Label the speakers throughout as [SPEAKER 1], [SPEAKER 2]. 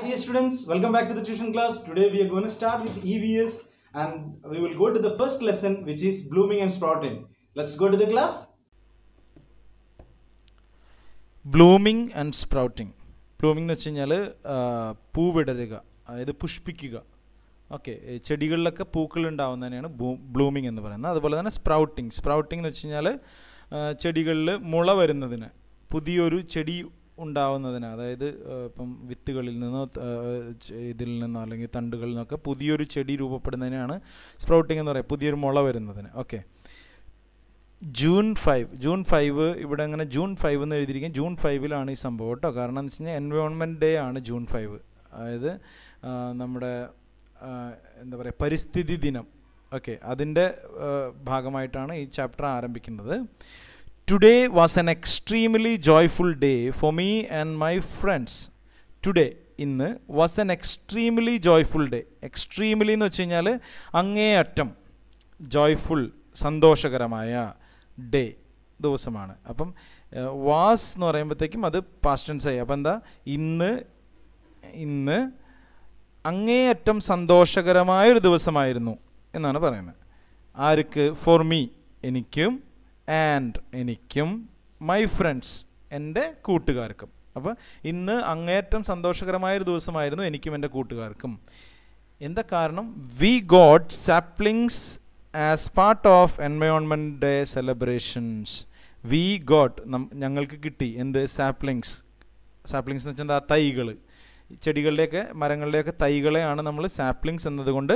[SPEAKER 1] Hi dear students, welcome back to the tuition class. Today we are going to start with EVS and we will go to the first lesson which is blooming and sprouting. Let's go to the class. Blooming and sprouting. Blooming എന്ന് വെച്ച് കഴിഞ്ഞാൽ പൂവിടരുക അതായത് പുഷ്പിക്കുക okay ചെടികളിലൊക്കെ പൂക്കൾ ഉണ്ടാവുന്നതിനെയാണ് blooming എന്ന് പറയുന്നത് അതുപോലെ തന്നെ sprouting sprouting എന്ന് വെച്ച് കഴിഞ്ഞാൽ ചെടികളിൽ മുള വരുന്നതിന് പുതിയൊരു ചെടി ഉണ്ടാവുന്നതിന് അതായത് ഇപ്പം വിത്തുകളിൽ നിന്നോ ഇതിൽ നിന്നോ അല്ലെങ്കിൽ തണ്ടുകളിൽ നിന്നൊക്കെ പുതിയൊരു ചെടി രൂപപ്പെടുന്നതിനാണ് സ്പ്രൗട്ടിംഗ് എന്ന് പറയുക പുതിയൊരു മുള വരുന്നതിന് okay June five June five ഇവിടെ അങ്ങനെ ജൂൺ ഫൈവ് എന്ന് എഴുതിയിരിക്കും ജൂൺ ഫൈവിലാണ് ഈ സംഭവം കേട്ടോ കാരണം എന്ന് വെച്ച് കഴിഞ്ഞാൽ എൻവയോൺമെൻറ്റ് ഡേ ആണ് ജൂൺ ഫൈവ് അതായത് നമ്മുടെ എന്താ പറയുക പരിസ്ഥിതി ദിനം ഓക്കെ അതിൻ്റെ ഭാഗമായിട്ടാണ് ഈ ചാപ്റ്റർ ആരംഭിക്കുന്നത് today was an extremely joyful day for me and my friends today ഇന്ന് was an extremely joyful day extremely എന്ന് വെച്ച് കഴിഞ്ഞാൽ അങ്ങേയറ്റം ജോയ്ഫുൾ സന്തോഷകരമായ ഡേ ദിവസമാണ് അപ്പം വാസ് എന്ന് പറയുമ്പോഴത്തേക്കും അത് പാസ്റ്റൻസ് ആയി അപ്പം എന്താ ഇന്ന് ഇന്ന് അങ്ങേയറ്റം സന്തോഷകരമായൊരു ദിവസമായിരുന്നു എന്നാണ് പറയുന്നത് ആർക്ക് ഫോർ മീ എനിക്കും ആൻഡ് എനിക്കും മൈ ഫ്രണ്ട്സ് എൻ്റെ കൂട്ടുകാർക്കും അപ്പോൾ ഇന്ന് അങ്ങേയറ്റം സന്തോഷകരമായൊരു ദിവസമായിരുന്നു എനിക്കും എൻ്റെ കൂട്ടുകാർക്കും എന്താ കാരണം we got saplings as part of environment day celebrations we got ഞങ്ങൾക്ക് കിട്ടി എന്ത് സാപ്ലിങ്സ് സാപ്ലിങ്സ് എന്ന് വെച്ചാൽ തൈകൾ ചെടികളുടെയൊക്കെ മരങ്ങളുടെയൊക്കെ തൈകളെയാണ് നമ്മൾ സാപ്ലിങ്സ് എന്നതുകൊണ്ട്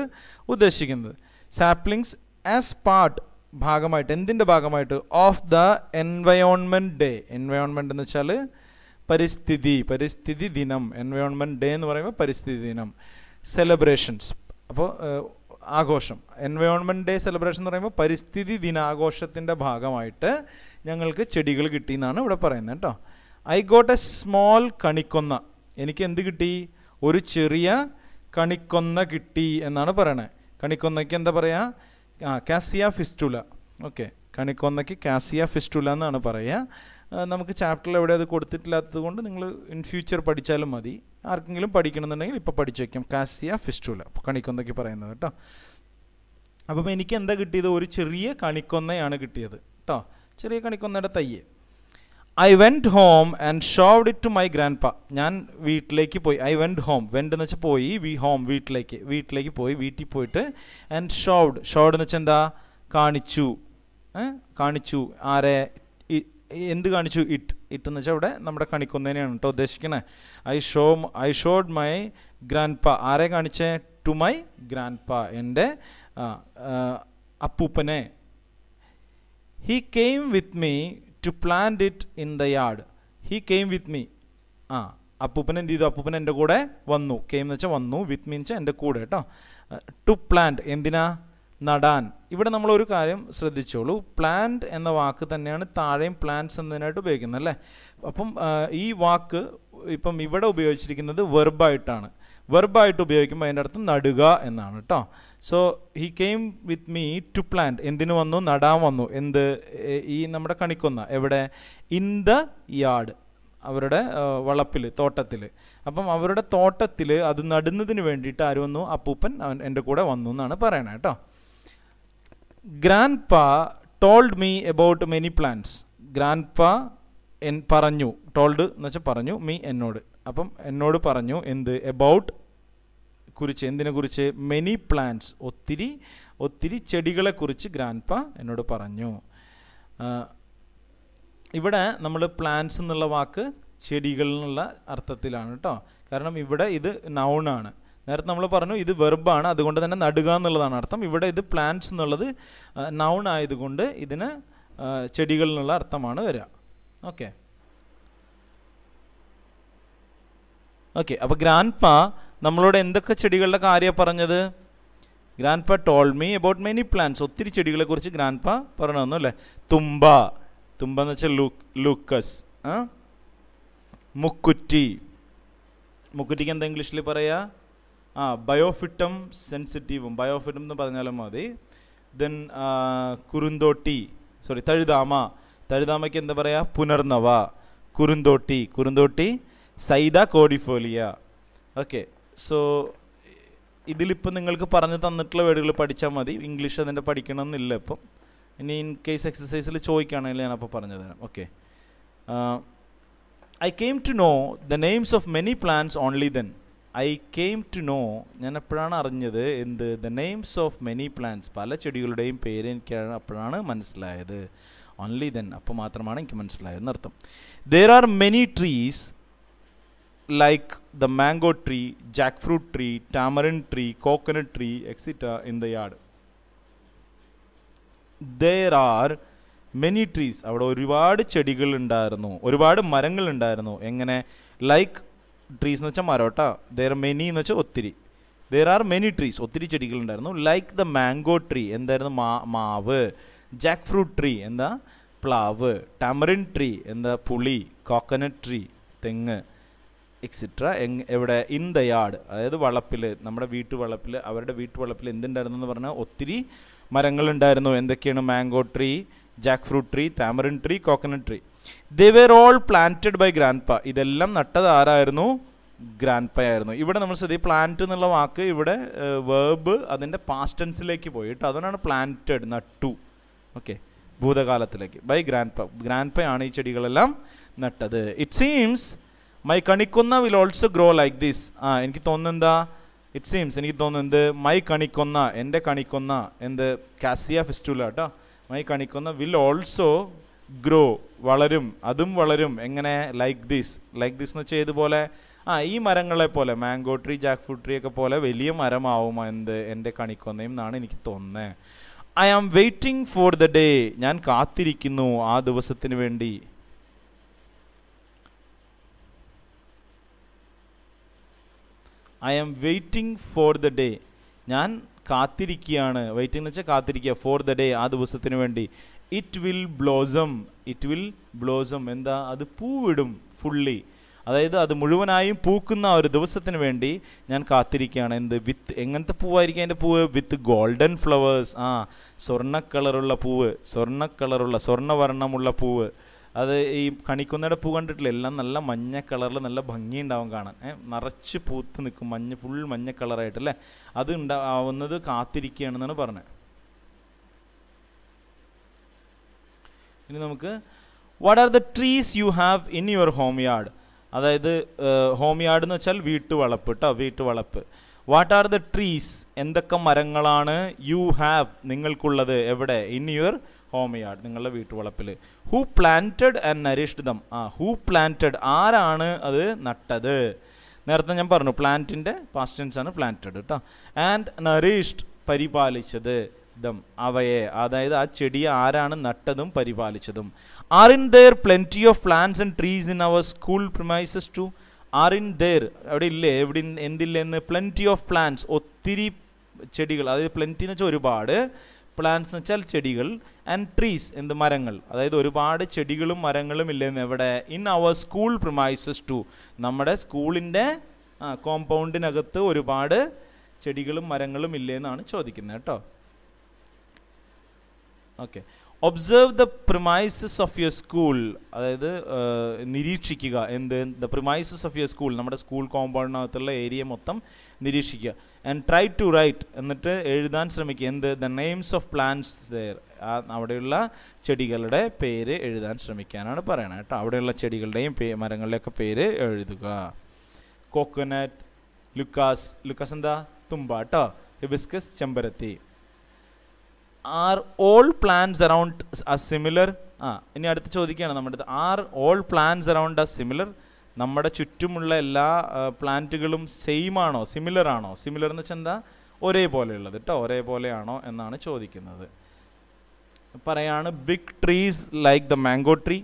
[SPEAKER 1] ഉദ്ദേശിക്കുന്നത് സാപ്ലിങ്സ് ആസ് പാർട്ട് ഭാഗമായിട്ട് എന്തിൻ്റെ ഭാഗമായിട്ട് of the environment day environment എന്ന് വെച്ചാൽ പരിസ്ഥിതി പരിസ്ഥിതി ദിനം എൻവയോൺമെൻറ്റ് ഡേ എന്ന് പറയുമ്പോൾ പരിസ്ഥിതി ദിനം സെലിബ്രേഷൻസ് അപ്പോൾ ആഘോഷം എൻവയോൺമെൻറ്റ് ഡേ സെലിബ്രേഷൻ എന്ന് പറയുമ്പോൾ പരിസ്ഥിതി ദിനാഘോഷത്തിൻ്റെ ഭാഗമായിട്ട് ഞങ്ങൾക്ക് ചെടികൾ കിട്ടി എന്നാണ് ഇവിടെ പറയുന്നത് കേട്ടോ ഐ ഗോട്ട് എ സ്മോൾ കണിക്കൊന്ന എനിക്ക് എന്ത് കിട്ടി ഒരു ചെറിയ കണിക്കൊന്ന കിട്ടി എന്നാണ് പറയണത് കണിക്കൊന്നയ്ക്ക് എന്താ പറയുക ആ കാസിയ ഫിസ്റ്റുല ഓക്കെ കണിക്കൊന്നയ്ക്ക് കാസിയ ഫിസ്റ്റുല എന്നാണ് പറയുക നമുക്ക് ചാപ്റ്ററിൽ എവിടെ അത് കൊടുത്തിട്ടില്ലാത്തത് കൊണ്ട് നിങ്ങൾ ഇൻ ഫ്യൂച്ചർ പഠിച്ചാലും മതി ആർക്കെങ്കിലും പഠിക്കണമെന്നുണ്ടെങ്കിൽ ഇപ്പോൾ പഠിച്ചു വയ്ക്കാം കാസിയ ഫിസ്റ്റുല കണിക്കൊന്നയ്ക്ക് പറയുന്നത് കേട്ടോ അപ്പം എനിക്ക് എന്താ കിട്ടിയത് ഒരു ചെറിയ കണിക്കൊന്നയാണ് കിട്ടിയത് കേട്ടോ ചെറിയ കണിക്കൊന്നയുടെ തയ്യേ I went home and showed it to my grandpa ഞാൻ വീട്ടിലേക്ക് പോയി ഐ വെൻറ്റ് ഹോം വെൻറ്റ് എന്ന് വെച്ചാൽ പോയി വി ഹോം വീട്ടിലേക്ക് വീട്ടിലേക്ക് പോയി വീട്ടിൽ പോയിട്ട് ആൻഡ് ഷോവ്ഡ് ഷോവ്ഡ് എന്ന് വെച്ചാൽ എന്താ കാണിച്ചു കാണിച്ചു ആരെ എന്ത് കാണിച്ചു ഇറ്റ് ഇറ്റ് എന്ന് വെച്ചാൽ അവിടെ നമ്മുടെ കണിക്കൊന്നേനെയാണ് കേട്ടോ ഉദ്ദേശിക്കണേ I show I showed my grandpa ആരെ കാണിച്ചേ ടു മൈ ഗ്രാൻഡ് പ എൻ്റെ അപ്പൂപ്പനെ he came with me to plant it in the yard he came with me ആ അപ്പൂപ്പൻ എന്ത് ചെയ്തു അപ്പൂപ്പൻ എൻ്റെ കൂടെ വന്നു കെയിം എന്ന് വെച്ചാൽ വന്നു വിത്ത് മീൻസ് എൻ്റെ കൂടെ കേട്ടോ ടു പ്ലാന്റ് എന്തിനാ നടാൻ ഇവിടെ നമ്മൾ ഒരു കാര്യം ശ്രദ്ധിച്ചോളൂ പ്ലാന്റ് എന്ന വാക്ക് തന്നെയാണ് താഴെയും പ്ലാന്റ്സ് എന്നതിനായിട്ട് ഉപയോഗിക്കുന്നത് അല്ലേ അപ്പം ഈ വാക്ക് ഇപ്പം ഇവിടെ ഉപയോഗിച്ചിരിക്കുന്നത് വെർബായിട്ടാണ് വെർബായിട്ട് ഉപയോഗിക്കുമ്പോൾ അതിൻ്റെ അടുത്ത് നടുക എന്നാണ് കേട്ടോ so he came with me to plant എന്തിനു വന്നു നടാൻ വന്നു എന്ത് ഈ നമ്മുടെ കണിക്കൊന്ന എവിടെ ഇൻ ദ യാർഡ് അവരുടെ വളപ്പിൽ തോട്ടത്തിൽ അപ്പം അവരുടെ തോട്ടത്തിൽ അത് നടുന്നതിന് വേണ്ടിയിട്ട് ആര് വന്നു അപ്പൂപ്പൻ അവൻ എൻ്റെ കൂടെ വന്നു എന്നാണ് പറയണത് കേട്ടോ grandpa told me about many plants grandpa പറഞ്ഞു ടോൾഡ് എന്ന് വെച്ചാൽ പറഞ്ഞു മീ എന്നോട് അപ്പം എന്നോട് പറഞ്ഞു എന്ത് എബൌട്ട് കുറിച്ച് എന്തിനെക്കുറിച്ച് മെനി പ്ലാന്റ്സ് ഒത്തിരി ഒത്തിരി ചെടികളെക്കുറിച്ച് ഗ്രാൻഡ്പ എന്നോട് പറഞ്ഞു ഇവിടെ നമ്മൾ പ്ലാന്റ്സ് എന്നുള്ള വാക്ക് ചെടികൾ എന്നുള്ള അർത്ഥത്തിലാണ് കേട്ടോ കാരണം ഇവിടെ ഇത് നൗണാണ് നേരത്തെ നമ്മൾ പറഞ്ഞു ഇത് വെർബാണ് അതുകൊണ്ട് തന്നെ നടുക എന്നുള്ളതാണ് അർത്ഥം ഇവിടെ ഇത് പ്ലാന്റ്സ് എന്നുള്ളത് നൗൺ ആയതുകൊണ്ട് ഇതിന് ചെടികൾ എന്നുള്ള അർത്ഥമാണ് വരിക ഓക്കെ ഓക്കെ അപ്പോൾ ഗ്രാൻഡ് നമ്മളോട് എന്തൊക്കെ ചെടികളുടെ കാര്യം പറഞ്ഞത് ഗ്രാൻഡ് പ ടോൾമി അബൌട്ട് മെനി പ്ലാന്റ്സ് ഒത്തിരി ചെടികളെക്കുറിച്ച് ഗ്രാൻഡ് പ പറഞ്ഞു തന്നു അല്ലേ തുമ്പ തുമ്പ എന്ന് വെച്ചാൽ ലൂക്ക് ലൂക്കസ് മുക്കുറ്റി മുക്കുറ്റിക്ക് എന്താ ഇംഗ്ലീഷിൽ പറയുക ആ ബയോഫിറ്റം സെൻസിറ്റീവും ബയോഫിറ്റം എന്ന് പറഞ്ഞാലും മതി ദെൻ കുരുന്തോട്ടി സോറി തഴുതാമ തഴുതാമയ്ക്ക് എന്താ പറയുക പുനർനവ കുരുന്തോട്ടി കുരുന്തോട്ടി സൈദ കോഡിഫോലിയ ഓക്കെ സോ ഇതിലിപ്പോൾ നിങ്ങൾക്ക് പറഞ്ഞു തന്നിട്ടുള്ള വേർഡുകൾ പഠിച്ചാൽ മതി ഇംഗ്ലീഷ് അതിൻ്റെ പഠിക്കണമെന്നില്ല ഇപ്പം ഇനി ഇൻ കേസ് എക്സസൈസിൽ ചോദിക്കുകയാണെങ്കിൽ ഞാനപ്പോൾ പറഞ്ഞു തരാം okay I came to know the names of many plants only then I came to know ഞാൻ എപ്പോഴാണ് അറിഞ്ഞത് എന്ത് the names of many plants പല ചെടികളുടെയും പേര് എനിക്ക് അപ്പോഴാണ് മനസ്സിലായത് ഓൺലി ദെൻ അപ്പോൾ മാത്രമാണ് എനിക്ക് മനസ്സിലായത് മനസ്സിലായതെന്നർത്ഥം there are many trees like the mango tree jackfruit tree tamarind tree coconut tree exist in the yard there are many trees അവിടെ ഒരുപാട് ചെടികൾ ഉണ്ടായിരുന്നു ഒരുപാട് മരങ്ങൾ ഉണ്ടായിരുന്നു എങ്ങനെ ലൈക്ക് ട്രീസ് എന്ന് വെച്ചാൽ മരോട്ട ദേർ മെനി എന്ന് വെച്ചാൽ ഒത്തിരി ദർ ആർ മെനി ട്രീസ് ഒത്തിരി ചെടികൾ ഉണ്ടായിരുന്നു ലൈക്ക് ദ മാംഗോ ട്രീ എന്തായിരുന്നു മാ മാവ് ജാക്ക് ഫ്രൂട്ട് ട്രീ എന്താ പ്ലാവ് ടാമറിൻ ട്രീ എന്താ പുളി കോക്കനട്ട് ട്രീ തെങ്ങ് എക്സിട്ര എവിടെ ഇൻ ദ യാർഡ് അതായത് വളപ്പിൽ നമ്മുടെ വീട്ടു വളപ്പിൽ അവരുടെ വീട്ടു വളപ്പിൽ എന്ന് പറഞ്ഞാൽ ഒത്തിരി മരങ്ങളുണ്ടായിരുന്നു എന്തൊക്കെയാണ് mango tree jackfruit tree tamarind tree coconut tree they were all planted by grand ഇതെല്ലാം നട്ടത് ആരായിരുന്നു ഗ്രാൻഡ് പ ആയിരുന്നു ഇവിടെ നമ്മൾ ശ്രദ്ധി പ്ലാന്റ് എന്നുള്ള വാക്ക് ഇവിടെ വേബ് അതിൻ്റെ പാസ്റ്റൻസിലേക്ക് പോയി കേട്ടോ അതുകൊണ്ടാണ് പ്ലാന്റഡ് നട്ടു ഓക്കെ ഭൂതകാലത്തിലേക്ക് ബൈ ഗ്രാൻഡ് പ ഗ്രാൻഡ് ആണ് ഈ ചെടികളെല്ലാം നട്ടത് ഇറ്റ് സീംസ് മൈ കണിക്കൊന്ന will also grow like this ആ എനിക്ക് തോന്നുന്നത് ഇറ്റ് സീംസ് എനിക്ക് തോന്നുന്നത് മൈ കണിക്കൊന്ന എൻ്റെ കണിക്കൊന്ന എന്ത് കാസിയ ഫെസ്റ്റിവൽ കേട്ടോ മൈ കണിക്കൊന്ന വിൽ ഓൾസോ ഗ്രോ വളരും അതും വളരും എങ്ങനെ ലൈക്ക് ദിസ് ലൈക്ക് ദിസ് എന്ന് വെച്ചാൽ ഇതുപോലെ ആ ഈ മരങ്ങളെ പോലെ mango tree jackfruit tree ഒക്കെ പോലെ വലിയ മരമാവും എന്ത് എൻ്റെ കണിക്കൊന്നയും എന്നാണ് എനിക്ക് തോന്നുന്നത് I am waiting for the day ഞാൻ കാത്തിരിക്കുന്നു ആ ദിവസത്തിന് വേണ്ടി I am waiting for the day ഞാൻ കാത്തിരിക്കുകയാണ് വെയിറ്റിംഗ് എന്ന് വെച്ചാൽ കാത്തിരിക്കുക ഫോർ ദ ഡേ ആ ദിവസത്തിന് വേണ്ടി it will blossom it will blossom എന്താ അത് പൂവിടും ഫുള്ളി അതായത് അത് മുഴുവനായും പൂക്കുന്ന ഒരു ദിവസത്തിന് വേണ്ടി ഞാൻ കാത്തിരിക്കുകയാണ് എന്ത് വിത്ത് എങ്ങനത്തെ പൂവായിരിക്കും അതിൻ്റെ പൂവ് വിത്ത് ഗോൾഡൻ ഫ്ലവേഴ്സ് ആ സ്വർണ്ണ കളറുള്ള പൂവ് സ്വർണ്ണ കളറുള്ള സ്വർണ്ണവർണ്ണമുള്ള പൂവ് അത് ഈ കണിക്കുന്നയുടെ പൂ കണ്ടിട്ടില്ല എല്ലാം നല്ല മഞ്ഞ കളറിൽ നല്ല ഭംഗിയുണ്ടാവും കാണാൻ നിറച്ച് പൂത്ത് നിൽക്കും മഞ്ഞ ഫുൾ മഞ്ഞ കളറായിട്ട് അല്ലേ അത് ഉണ്ടാവുന്നത് കാത്തിരിക്കുകയാണെന്നാണ് പറഞ്ഞത് ഇനി നമുക്ക് what are the trees you have in your home yard അതായത് ഹോം യാർഡ് എന്ന് വെച്ചാൽ വീട്ടു വളപ്പ് കേട്ടോ വീട്ടു വളപ്പ് വാട്ട് ആർ ദ ട്രീസ് എന്തൊക്കെ മരങ്ങളാണ് യു ഹാവ് നിങ്ങൾക്കുള്ളത് എവിടെ ഇൻ യുവർ യാർഡ് നിങ്ങളുടെ വീട്ടുവളപ്പിൽ who planted and nourished them ആ ഹൂ പ്ലാന്റഡ് ആരാണ് അത് നട്ടത് നേരത്തെ ഞാൻ പറഞ്ഞു പ്ലാന്റിൻ്റെ പാസ്റ്റൻസ് ആണ് പ്ലാന്റഡ് കേട്ടോ ആൻഡ് നറിഷ്ഡ് പരിപാലിച്ചത് ദം അവയെ അതായത് ആ ചെടിയെ ആരാണ് നട്ടതും പരിപാലിച്ചതും are in there plenty of plants and trees in our school premises too are in there അവിടെ ഇല്ലേ എവിടെ എന്തില്ലെന്ന് പ്ലെൻറ്റി ഓഫ് പ്ലാന്റ്സ് ഒത്തിരി ചെടികൾ അതായത് പ്ലെൻറ്റി എന്ന് വെച്ചാൽ ഒരുപാട് പ്ലാന്റ്സ് എന്ന് വെച്ചാൽ ചെടികൾ ആൻഡ് ട്രീസ് എന്ത് മരങ്ങൾ അതായത് ഒരുപാട് ചെടികളും മരങ്ങളും ഇല്ലെന്ന് എവിടെ in our school premises too നമ്മുടെ സ്കൂളിൻ്റെ കോമ്പൗണ്ടിനകത്ത് ഒരുപാട് ചെടികളും മരങ്ങളും ഇല്ലെന്നാണ് ചോദിക്കുന്നത് കേട്ടോ okay observe the premises of your school അതായത് നിരീക്ഷിക്കുക എന്ത് the premises of your school നമ്മുടെ സ്കൂൾ കോമ്പൗണ്ടിനകത്തുള്ള ഏരിയ മൊത്തം നിരീക്ഷിക്കുക ആൻഡ് ട്രൈ ടു റൈറ്റ് എന്നിട്ട് എഴുതാൻ ശ്രമിക്കുക എന്ത് the names of plants there ആ അവിടെയുള്ള ചെടികളുടെ പേര് എഴുതാൻ ശ്രമിക്കാനാണ് പറയണത് കേട്ടോ അവിടെയുള്ള ചെടികളുടെയും പേ മരങ്ങളുടെയൊക്കെ പേര് എഴുതുക കോക്കനട്ട് ലുക്കാസ് ലുക്കാസ് എന്താ തുമ്പ കേട്ടോ ഹിബിസ്കസ് ചെമ്പരത്തി are all plants around a similar ആ ഇനി അടുത്ത് ചോദിക്കുകയാണ് നമ്മുടെ അടുത്ത് are all plants around a similar നമ്മുടെ ചുറ്റുമുള്ള എല്ലാ പ്ലാന്റുകളും സെയിം ആണോ സിമിലർ ആണോ സിമിലർ എന്ന് വെച്ചാൽ എന്താ ഒരേപോലെയുള്ളത് കേട്ടോ ഒരേപോലെയാണോ എന്നാണ് ചോദിക്കുന്നത് പറയാണ് big trees like the mango tree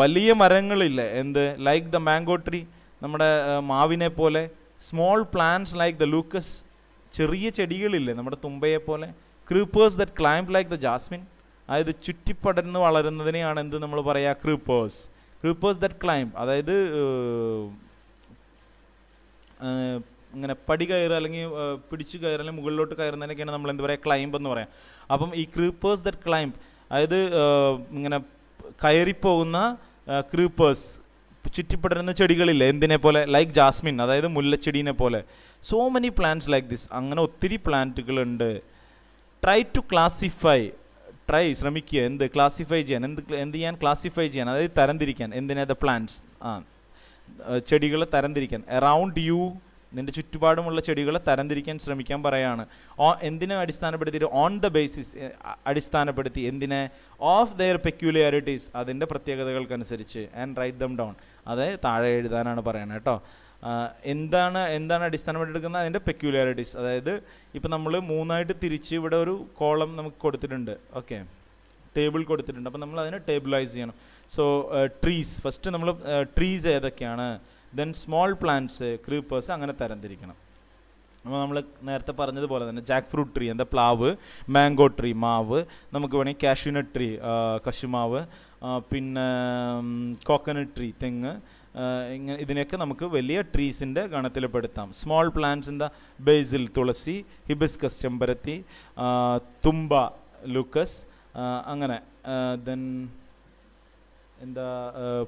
[SPEAKER 1] വലിയ മരങ്ങളില്ലേ എന്ത് ലൈക്ക് ദ മാംഗോ ട്രീ നമ്മുടെ മാവിനെ പോലെ small plants like the Leucas ചെറിയ ചെടികളില്ലേ നമ്മുടെ തുമ്പയെ പോലെ creepers that climb like the jasmine അതായത് ചുറ്റിപ്പടർന്ന് വളരുന്നതിനെയാണ് എന്ത് നമ്മൾ പറയുക ക്രീപ്പേഴ്സ് റൂപ്പേഴ്സ് ദറ്റ് ക്ലൈംബ് അതായത് ഇങ്ങനെ പടി കയറുക അല്ലെങ്കിൽ പിടിച്ച് കയറുക അല്ലെങ്കിൽ മുകളിലോട്ട് കയറുന്നതിനൊക്കെയാണ് നമ്മൾ എന്താ പറയുക ക്ലൈംബ് എന്ന് പറയാം അപ്പം ഈ ക്രീപ്പേഴ്സ് ദറ്റ് ക്ലൈംബ് അതായത് ഇങ്ങനെ കയറിപ്പോകുന്ന ക്രീപ്പേഴ്സ് ചുറ്റിപ്പെടുന്ന ചെടികളില്ല എന്തിനെ പോലെ ലൈക്ക് ജാസ്മിൻ അതായത് മുല്ലച്ചെടീനെ പോലെ so many plants like this അങ്ങനെ ഒത്തിരി പ്ലാന്റുകളുണ്ട് ട്രൈ ടു ക്ലാസിഫൈ ട്രൈ ശ്രമിക്കുക എന്ത് ക്ലാസിഫൈ ചെയ്യാൻ എന്ത് എന്ത് ചെയ്യാൻ ക്ലാസിഫൈ ചെയ്യാൻ അതായത് തരംതിരിക്കാൻ എന്തിനാ ദ പ്ലാന്റ്സ് ആ ചെടികളെ തരംതിരിക്കാൻ അറൗണ്ട് യു നിൻ്റെ ചുറ്റുപാടുമുള്ള ചെടികളെ തരംതിരിക്കാൻ ശ്രമിക്കാൻ പറയാണ് ഓ എന്തിനെ അടിസ്ഥാനപ്പെടുത്തിയിട്ട് ഓൺ ദ ബേസിസ് അടിസ്ഥാനപ്പെടുത്തി എന്തിനെ ഓഫ് ദെയർ പെക്യുലിയാരിറ്റീസ് അതിൻ്റെ പ്രത്യേകതകൾക്കനുസരിച്ച് ആൻഡ് റൈറ്റ് ദം ഡൗൺ അത് താഴെ എഴുതാനാണ് പറയുന്നത് കേട്ടോ എന്താണ് എന്താണ് അടിസ്ഥാനമായിട്ടെടുക്കുന്നത് അതിൻ്റെ പെക്യുലാരിറ്റീസ് അതായത് ഇപ്പം നമ്മൾ മൂന്നായിട്ട് തിരിച്ച് ഇവിടെ ഒരു കോളം നമുക്ക് കൊടുത്തിട്ടുണ്ട് ഓക്കെ ടേബിൾ കൊടുത്തിട്ടുണ്ട് അപ്പം നമ്മൾ അതിനെ ടേബിളൈസ് ചെയ്യണം സോ ട്രീസ് ഫസ്റ്റ് നമ്മൾ ട്രീസ് ഏതൊക്കെയാണ് ദെൻ സ്മോൾ പ്ലാന്റ്സ് ക്രീപ്പേഴ്സ് അങ്ങനെ തരംതിരിക്കണം അപ്പോൾ നമ്മൾ നേരത്തെ പറഞ്ഞതുപോലെ തന്നെ ജാക്ക് ഫ്രൂട്ട് ട്രീ എന്താ പ്ലാവ് മാംഗോ ട്രീ മാവ് നമുക്ക് വേണമെങ്കിൽ കാഷ്യൂനട്ട് ട്രീ കശുമാവ് പിന്നെ കോക്കനട്ട് ട്രീ തെങ്ങ് ഇങ്ങനെ ഇതിനെയൊക്കെ നമുക്ക് വലിയ ട്രീസിൻ്റെ ഗണത്തിൽപ്പെടുത്താം സ്മോൾ പ്ലാന്റ്സ് എന്താ ബേസിൽ തുളസി ഹിബിസ്കസ് ചെമ്പരത്തി തുമ്പ ലൂക്കസ് അങ്ങനെ ദെൻ എന്താ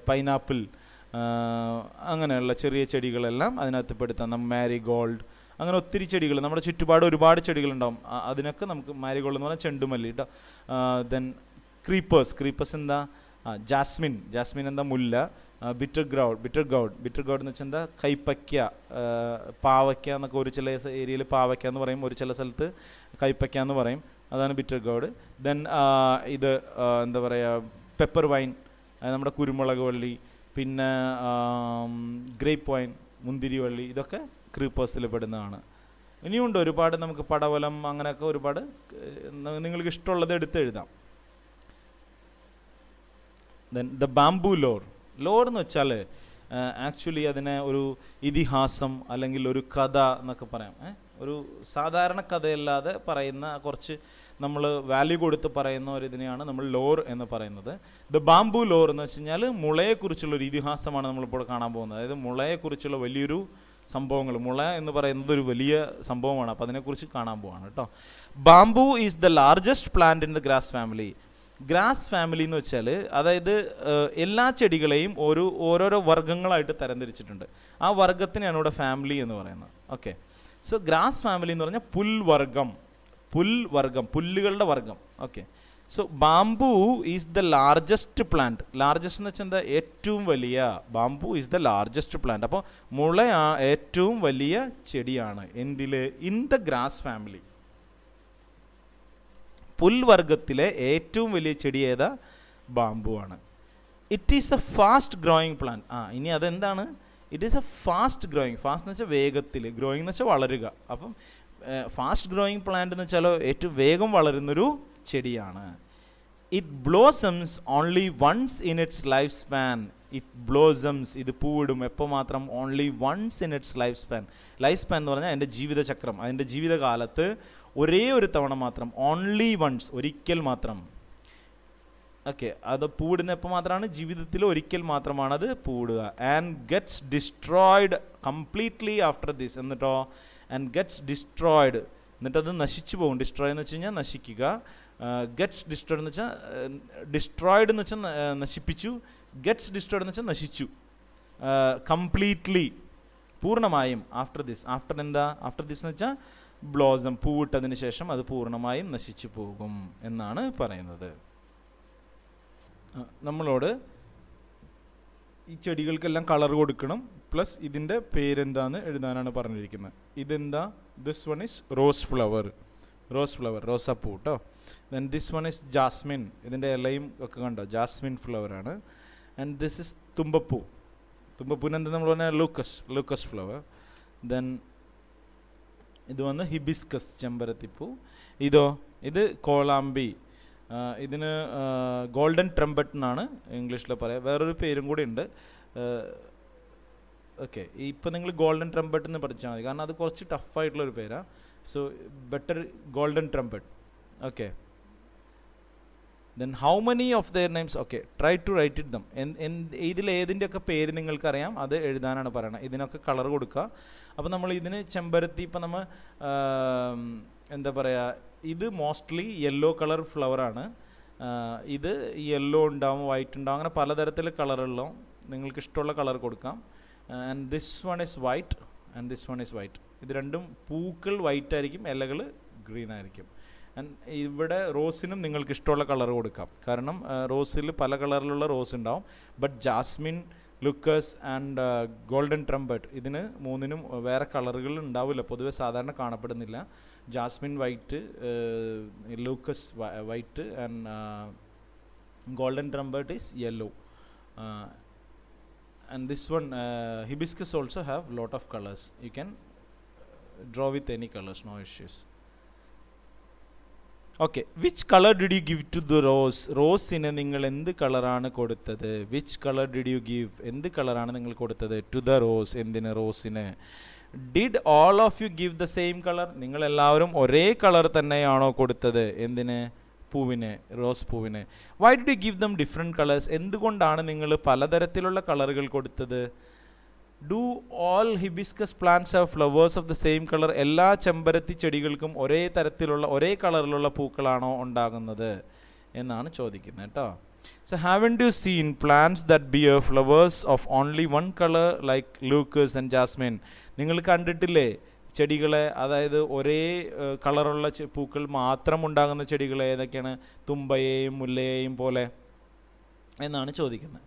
[SPEAKER 1] പൈനാപ്പിൾ അങ്ങനെയുള്ള ചെറിയ ചെടികളെല്ലാം അതിനകത്ത് പെടുത്താം നമ്മൾ മാരി ഗോൾഡ് അങ്ങനെ ഒത്തിരി ചെടികൾ നമ്മുടെ ചുറ്റുപാട് ഒരുപാട് ചെടികളുണ്ടാവും അതിനൊക്കെ നമുക്ക് മാരിഗോൾഡ് എന്ന് പറഞ്ഞാൽ ചെണ്ടുമല്ലി കേട്ടോ ദെൻ ക്രീപ്പേഴ്സ് ക്രീപ്പേഴ്സ് എന്താ ജാസ്മിൻ ജാസ്മിൻ എന്താ മുല്ല bitter gourd bitter gourd bitter gourd എന്ന് വെച്ചാൽ എന്താ കൈപ്പയ്ക്ക പാവയ്ക്ക എന്നൊക്കെ ഒരു ചില ഏരിയയിൽ പാവയ്ക്ക എന്ന് പറയും ഒരു ചില സ്ഥലത്ത് കൈപ്പയ്ക്ക എന്ന് പറയും അതാണ് ബിറ്റർ ഗൗഡ് ദെൻ ഇത് എന്താ പറയുക പെപ്പർ വൈൻ നമ്മുടെ കുരുമുളക് വള്ളി പിന്നെ ഗ്രേപ്പ് വൈൻ മുന്തിരി വള്ളി ഇതൊക്കെ ക്രീപ്പേഴ്സിൽ പെടുന്നതാണ് ഇനിയുണ്ട് ഒരുപാട് നമുക്ക് പടവലം അങ്ങനെയൊക്കെ ഒരുപാട് നിങ്ങൾക്ക് ഇഷ്ടമുള്ളത് എടുത്തെഴുതാം ദെൻ ദ ബാംബു ലോർ ലോഡ് എന്ന് വെച്ചാൽ ആക്ച്വലി അതിനെ ഒരു ഇതിഹാസം അല്ലെങ്കിൽ ഒരു കഥ എന്നൊക്കെ പറയാം ഒരു സാധാരണ കഥയല്ലാതെ പറയുന്ന കുറച്ച് നമ്മൾ വാല്യൂ കൊടുത്ത് പറയുന്ന ഒരു ഇതിനെയാണ് നമ്മൾ ലോർ എന്ന് പറയുന്നത് ദ ബാംബു ലോർ എന്ന് വെച്ച് കഴിഞ്ഞാൽ മുളയെക്കുറിച്ചുള്ള ഒരു ഇതിഹാസമാണ് നമ്മളിപ്പോൾ കാണാൻ പോകുന്നത് അതായത് മുളയെക്കുറിച്ചുള്ള വലിയൊരു സംഭവങ്ങൾ മുള എന്ന് പറയുന്നത് ഒരു വലിയ സംഭവമാണ് അപ്പോൾ അതിനെക്കുറിച്ച് കാണാൻ പോവാണ് കേട്ടോ bamboo is the largest plant in the grass family grass family എന്ന് വെച്ചാൽ അതായത് എല്ലാ ചെടികളെയും ഓരോ ഓരോരോ വർഗ്ഗങ്ങളായിട്ട് തരംതിരിച്ചിട്ടുണ്ട് ആ വർഗ്ഗത്തിനെയാണ് ഇവിടെ ഫാമിലി എന്ന് പറയുന്നത് ഓക്കെ സോ ഗ്രാസ് ഫാമിലി എന്ന് പറഞ്ഞാൽ പുൽവർഗം പുൽവർഗം പുല്ലുകളുടെ വർഗം okay so bamboo is the largest plant largest എന്ന് വെച്ചാൽ എന്താ ഏറ്റവും വലിയ bamboo is the largest plant അപ്പോൾ മുള ഏറ്റവും വലിയ ചെടിയാണ് എന്തിൽ ഇൻ ദ ഗ്രാസ് ഫാമിലി പുൽവർഗത്തിലെ ഏറ്റവും വലിയ ചെടി ഏതാ ബാംബു ആണ് it is a fast growing plant ആ ഇനി അതെന്താണ് it is a fast growing fast എന്ന് വെച്ചാൽ വേഗത്തിൽ ഗ്രോയിങ് എന്ന് വെച്ചാൽ വളരുക അപ്പം ഫാസ്റ്റ് ഗ്രോയിങ് പ്ലാന്റ് എന്ന് വെച്ചാൽ ഏറ്റവും വേഗം വളരുന്നൊരു ചെടിയാണ് it blossoms only once in its life span it blossoms ഇത് പൂവിടും എപ്പോൾ മാത്രം only once in its life span life span എന്ന് പറഞ്ഞാൽ എൻ്റെ ജീവിതചക്രം അതിൻ്റെ ജീവിതകാലത്ത് ഒരേ ഒരു തവണ മാത്രം ഓൺലി വൺസ് ഒരിക്കൽ മാത്രം ഓക്കെ അത് പൂവിടുന്നപ്പോൾ മാത്രമാണ് ജീവിതത്തിൽ ഒരിക്കൽ മാത്രമാണ് അത് പൂടുക and gets destroyed completely after this എന്നിട്ടോ ആൻഡ് ഗെറ്റ്സ് ഡിസ്ട്രോയിഡ് എന്നിട്ടത് നശിച്ചു പോകും ഡിസ്ട്രോയ് എന്ന് വെച്ച് കഴിഞ്ഞാൽ നശിക്കുക ഗെറ്റ്സ് uh, ഡിസ്ട്രോയിഡ് എന്ന് വെച്ചാൽ ഡിസ്ട്രോയിഡ് uh, എന്ന് വെച്ചാൽ uh, നശിപ്പിച്ചു ഗെറ്റ്സ് ഡിസ്ട്രോയിഡ് എന്ന് വെച്ചാൽ നശിച്ചു കംപ്ലീറ്റ്ലി പൂർണ്ണമായും ആഫ്റ്റർ ദിസ് ആഫ്റ്റർ എന്താ ആഫ്റ്റർ ദിസ് എന്ന് വെച്ചാൽ ബ്ലോസം പൂവിട്ടതിന് ശേഷം അത് പൂർണ്ണമായും നശിച്ചു പോകും എന്നാണ് പറയുന്നത് നമ്മളോട് ഈ ചെടികൾക്കെല്ലാം കളർ കൊടുക്കണം പ്ലസ് ഇതിൻ്റെ പേരെന്താന്ന് എഴുതാനാണ് പറഞ്ഞിരിക്കുന്നത് ഇതെന്താ this one is rose flower rose flower റോസപ്പൂ കേട്ടോ then this one is jasmine ഇതിൻ്റെ ഇലയും ഒക്കെ കണ്ടോ ജാസ്മിൻ ഫ്ലവറാണ് ആൻഡ് ദിസ് ഇസ് തുമ്പപ്പൂ തുമ്പപ്പൂവിനെന്താ നമ്മൾ പറഞ്ഞാൽ ലൂക്കസ് ലൂക്കസ് ഫ്ലവർ ദെൻ ഇത് വന്ന് ഹിബിസ്കസ് ചെമ്പരത്തിപ്പൂ ഇതോ ഇത് കോളാമ്പി ഇതിന് ഗോൾഡൻ ട്രംപറ്റ് എന്നാണ് ഇംഗ്ലീഷിൽ പറയുക വേറൊരു പേരും കൂടി ഉണ്ട് ഓക്കെ ഇപ്പോൾ നിങ്ങൾ ഗോൾഡൻ ട്രംപറ്റ് എന്ന് പഠിച്ചാൽ മതി കാരണം അത് കുറച്ച് ടഫായിട്ടുള്ളൊരു പേരാണ് so better golden trumpet okay then how many of their names okay try to write it them ഇതിൽ ഏതിൻ്റെയൊക്കെ പേര് നിങ്ങൾക്കറിയാം അത് എഴുതാനാണ് പറയണത് ഇതിനൊക്കെ കളർ കൊടുക്കുക അപ്പോൾ നമ്മൾ ഇതിന് ചെമ്പരത്തി ഇപ്പം നമ്മൾ എന്താ പറയുക ഇത് മോസ്റ്റ്ലി യെല്ലോ കളർ ഫ്ലവറാണ് ഇത് യെല്ലോ ഉണ്ടാവും വൈറ്റ് ഉണ്ടാവും അങ്ങനെ പലതരത്തിൽ കളറുള്ള നിങ്ങൾക്ക് ഇഷ്ടമുള്ള കളർ കൊടുക്കാം and this one is white and this one is white ഇത് രണ്ടും പൂക്കൾ വൈറ്റ് ആയിരിക്കും ഇലകൾ ഗ്രീൻ ആയിരിക്കും ആൻഡ് ഇവിടെ റോസിനും നിങ്ങൾക്ക് ഇഷ്ടമുള്ള കളർ കൊടുക്കാം കാരണം റോസിൽ പല കളറിലുള്ള റോസ് ഉണ്ടാവും but jasmine Leucas and golden trumpet ഇതിന് മൂന്നിനും വേറെ കളറുകൾ ഉണ്ടാവില്ല പൊതുവെ സാധാരണ കാണപ്പെടുന്നില്ല jasmine white Leucas white and golden trumpet is yellow and this one hibiscus also have lot of colours you can draw with any colours no issues okay which colour did you give to the rose റോസിന് നിങ്ങൾ എന്ത് കളറാണ് കൊടുത്തത് which colour did you give എന്ത് കളറാണ് നിങ്ങൾ കൊടുത്തത് to the rose എന്തിന് റോസിന് did all of you give the same colour നിങ്ങൾ എല്ലാവരും ഒരേ കളർ തന്നെയാണോ കൊടുത്തത് എന്തിന് പൂവിന് റോസ് പൂവിന് why did you give them different colours എന്തുകൊണ്ടാണ് നിങ്ങൾ പലതരത്തിലുള്ള കളറുകൾ കൊടുത്തത് do all hibiscus plants have flowers of the same colour എല്ലാ ചെമ്പരത്തി ചെടികൾക്കും ഒരേ തരത്തിലുള്ള ഒരേ കളറിലുള്ള പൂക്കളാണോ ഉണ്ടാകുന്നത് എന്നാണ് ചോദിക്കുന്നത് കേട്ടോ so have do seen plants that bear flowers of only one colour like Leucas and jasmine നിങ്ങൾ കണ്ടിട്ടില്ലേ ചെടികളെ അതായത് ഒരേ കളറുള്ള പൂക്കൾ മാത്രം ഉണ്ടാകുന്ന ചെടികൾ ഏതൊക്കെയാണ് തുമ്പയെയും മുല്ലയെയും പോലെ എന്നാണ് ചോദിക്കുന്നത്